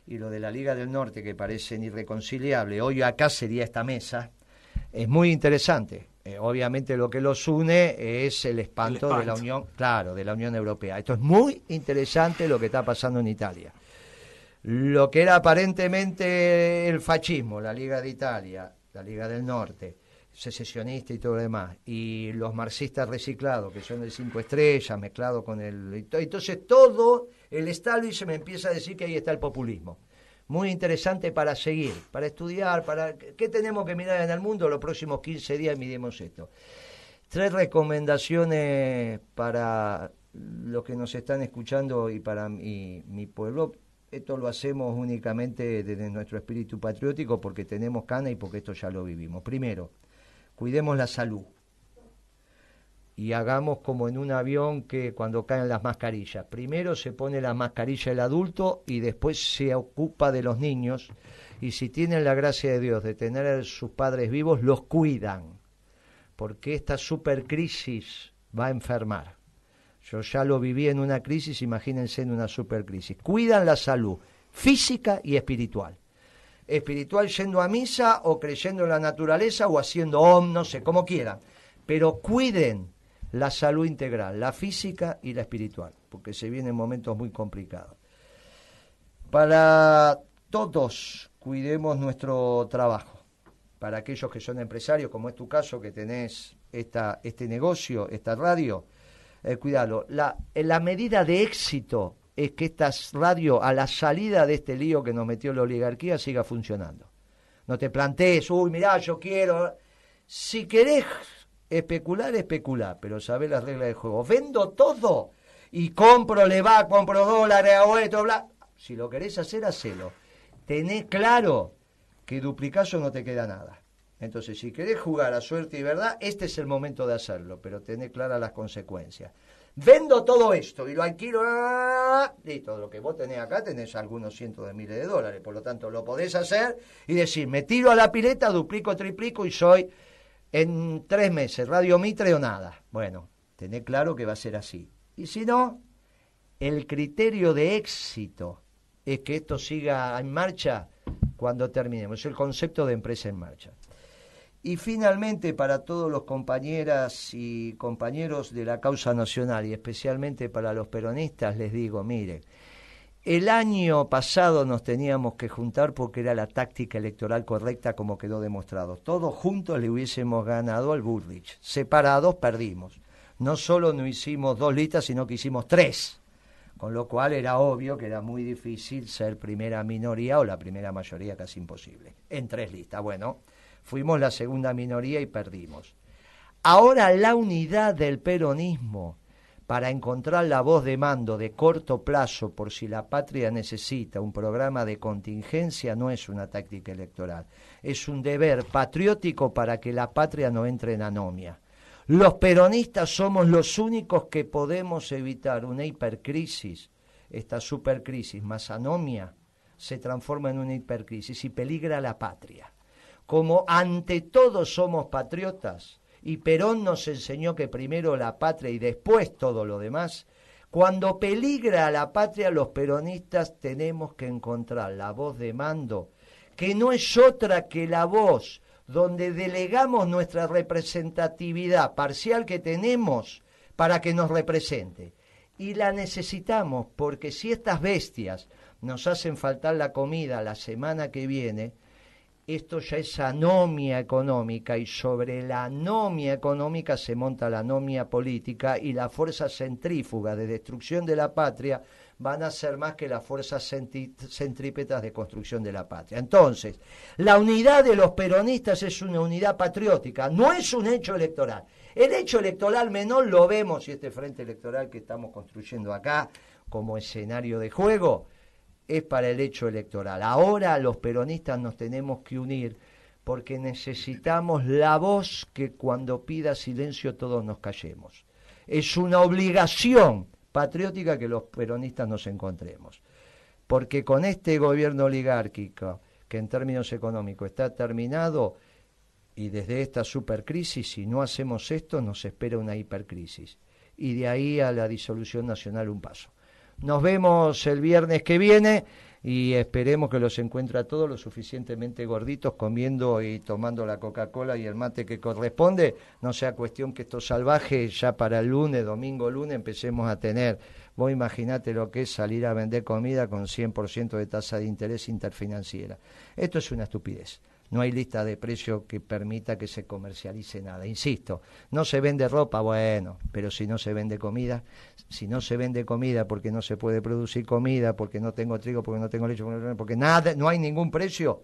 y lo de la Liga del Norte, que parecen irreconciliables. Hoy acá sería esta mesa. Es muy interesante eh, obviamente lo que los une es el espanto, de la Unión, claro, de la Unión Europea. Esto es muy interesante lo que está pasando en Italia. Lo que era aparentemente el fascismo, la Liga de Italia, la Liga del Norte, secesionista y todo lo demás, y los marxistas reciclados, que son de cinco estrellas, mezclado con el... Entonces todo el y se me empieza a decir que ahí está el populismo muy interesante para seguir, para estudiar, para qué tenemos que mirar en el mundo los próximos 15 días miremos esto. Tres recomendaciones para los que nos están escuchando y para mi, mi pueblo. Esto lo hacemos únicamente desde nuestro espíritu patriótico porque tenemos cana y porque esto ya lo vivimos. Primero, cuidemos la salud y hagamos como en un avión que cuando caen las mascarillas. Primero se pone la mascarilla el adulto y después se ocupa de los niños y si tienen la gracia de Dios de tener a sus padres vivos, los cuidan, porque esta supercrisis va a enfermar. Yo ya lo viví en una crisis, imagínense en una supercrisis. Cuidan la salud física y espiritual. Espiritual yendo a misa o creyendo en la naturaleza o haciendo om, no sé, como quieran. Pero cuiden la salud integral, la física y la espiritual, porque se vienen momentos muy complicados. Para todos, cuidemos nuestro trabajo. Para aquellos que son empresarios, como es tu caso, que tenés esta, este negocio, esta radio, eh, cuidalo. La, eh, la medida de éxito es que esta radio, a la salida de este lío que nos metió la oligarquía, siga funcionando. No te plantees, uy, mirá, yo quiero. ¿eh? Si querés Especular, especular, pero saber las reglas del juego. Vendo todo y compro le va, compro dólares, hago esto, bla. Si lo querés hacer, hacelo. Tenés claro que duplicazo no te queda nada. Entonces, si querés jugar a suerte y verdad, este es el momento de hacerlo, pero tenés claras las consecuencias. Vendo todo esto y lo alquilo. Ah, listo, lo que vos tenés acá tenés algunos cientos de miles de dólares. Por lo tanto, lo podés hacer y decir, me tiro a la pileta, duplico, triplico y soy en tres meses, Radio Mitre o nada. Bueno, tenés claro que va a ser así. Y si no, el criterio de éxito es que esto siga en marcha cuando terminemos, Es el concepto de empresa en marcha. Y finalmente, para todos los compañeras y compañeros de la causa nacional, y especialmente para los peronistas, les digo, miren, el año pasado nos teníamos que juntar porque era la táctica electoral correcta como quedó demostrado. Todos juntos le hubiésemos ganado al Burrich. Separados perdimos. No solo no hicimos dos listas, sino que hicimos tres. Con lo cual era obvio que era muy difícil ser primera minoría o la primera mayoría, casi imposible. En tres listas. Bueno, fuimos la segunda minoría y perdimos. Ahora la unidad del peronismo para encontrar la voz de mando de corto plazo por si la patria necesita un programa de contingencia no es una táctica electoral, es un deber patriótico para que la patria no entre en anomia. Los peronistas somos los únicos que podemos evitar una hipercrisis, esta supercrisis más anomia se transforma en una hipercrisis y peligra la patria. Como ante todo somos patriotas, y Perón nos enseñó que primero la patria y después todo lo demás, cuando peligra a la patria los peronistas tenemos que encontrar la voz de mando, que no es otra que la voz donde delegamos nuestra representatividad parcial que tenemos para que nos represente. Y la necesitamos porque si estas bestias nos hacen faltar la comida la semana que viene, esto ya es anomia económica y sobre la anomia económica se monta la anomia política y las fuerzas centrífugas de destrucción de la patria van a ser más que las fuerzas centrípetas de construcción de la patria. Entonces, la unidad de los peronistas es una unidad patriótica, no es un hecho electoral. El hecho electoral menor lo vemos y este frente electoral que estamos construyendo acá como escenario de juego es para el hecho electoral. Ahora los peronistas nos tenemos que unir porque necesitamos la voz que cuando pida silencio todos nos callemos. Es una obligación patriótica que los peronistas nos encontremos. Porque con este gobierno oligárquico, que en términos económicos está terminado, y desde esta supercrisis, si no hacemos esto, nos espera una hipercrisis. Y de ahí a la disolución nacional un paso. Nos vemos el viernes que viene y esperemos que los encuentre a todos lo suficientemente gorditos comiendo y tomando la Coca-Cola y el mate que corresponde. No sea cuestión que estos salvajes ya para el lunes, domingo, lunes empecemos a tener. Vos imaginate lo que es salir a vender comida con 100% de tasa de interés interfinanciera. Esto es una estupidez no hay lista de precios que permita que se comercialice nada. Insisto, no se vende ropa, bueno, pero si no se vende comida, si no se vende comida porque no se puede producir comida, porque no tengo trigo, porque no tengo leche, porque nada, no hay ningún precio,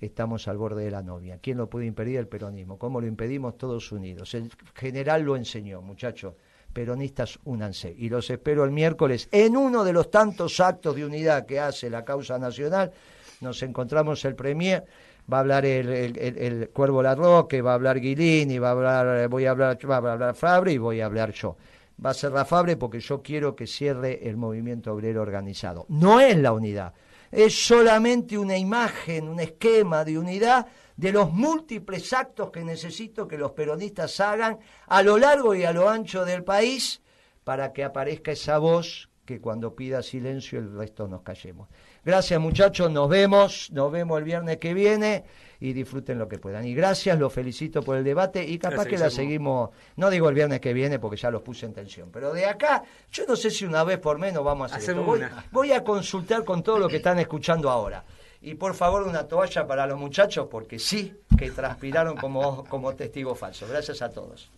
estamos al borde de la novia. ¿Quién lo puede impedir? El peronismo. ¿Cómo lo impedimos? Todos unidos. El general lo enseñó, muchachos peronistas únanse. Y los espero el miércoles en uno de los tantos actos de unidad que hace la causa nacional. Nos encontramos el Premier va a hablar el, el, Cuervo Larroque, va a hablar Guilini, va a hablar, voy a hablar, va a hablar Fabre y voy a hablar yo. Va a ser la Fabre porque yo quiero que cierre el movimiento obrero organizado. No es la unidad, es solamente una imagen, un esquema de unidad de los múltiples actos que necesito que los peronistas hagan a lo largo y a lo ancho del país para que aparezca esa voz que cuando pida silencio el resto nos callemos. Gracias muchachos, nos vemos, nos vemos el viernes que viene y disfruten lo que puedan. Y gracias, los felicito por el debate y capaz que la seguimos, no digo el viernes que viene porque ya los puse en tensión, pero de acá, yo no sé si una vez por menos vamos a hacer voy, a consultar con todo lo que están escuchando ahora y por favor una toalla para los muchachos, porque sí que transpiraron como, como falso. Gracias a todos.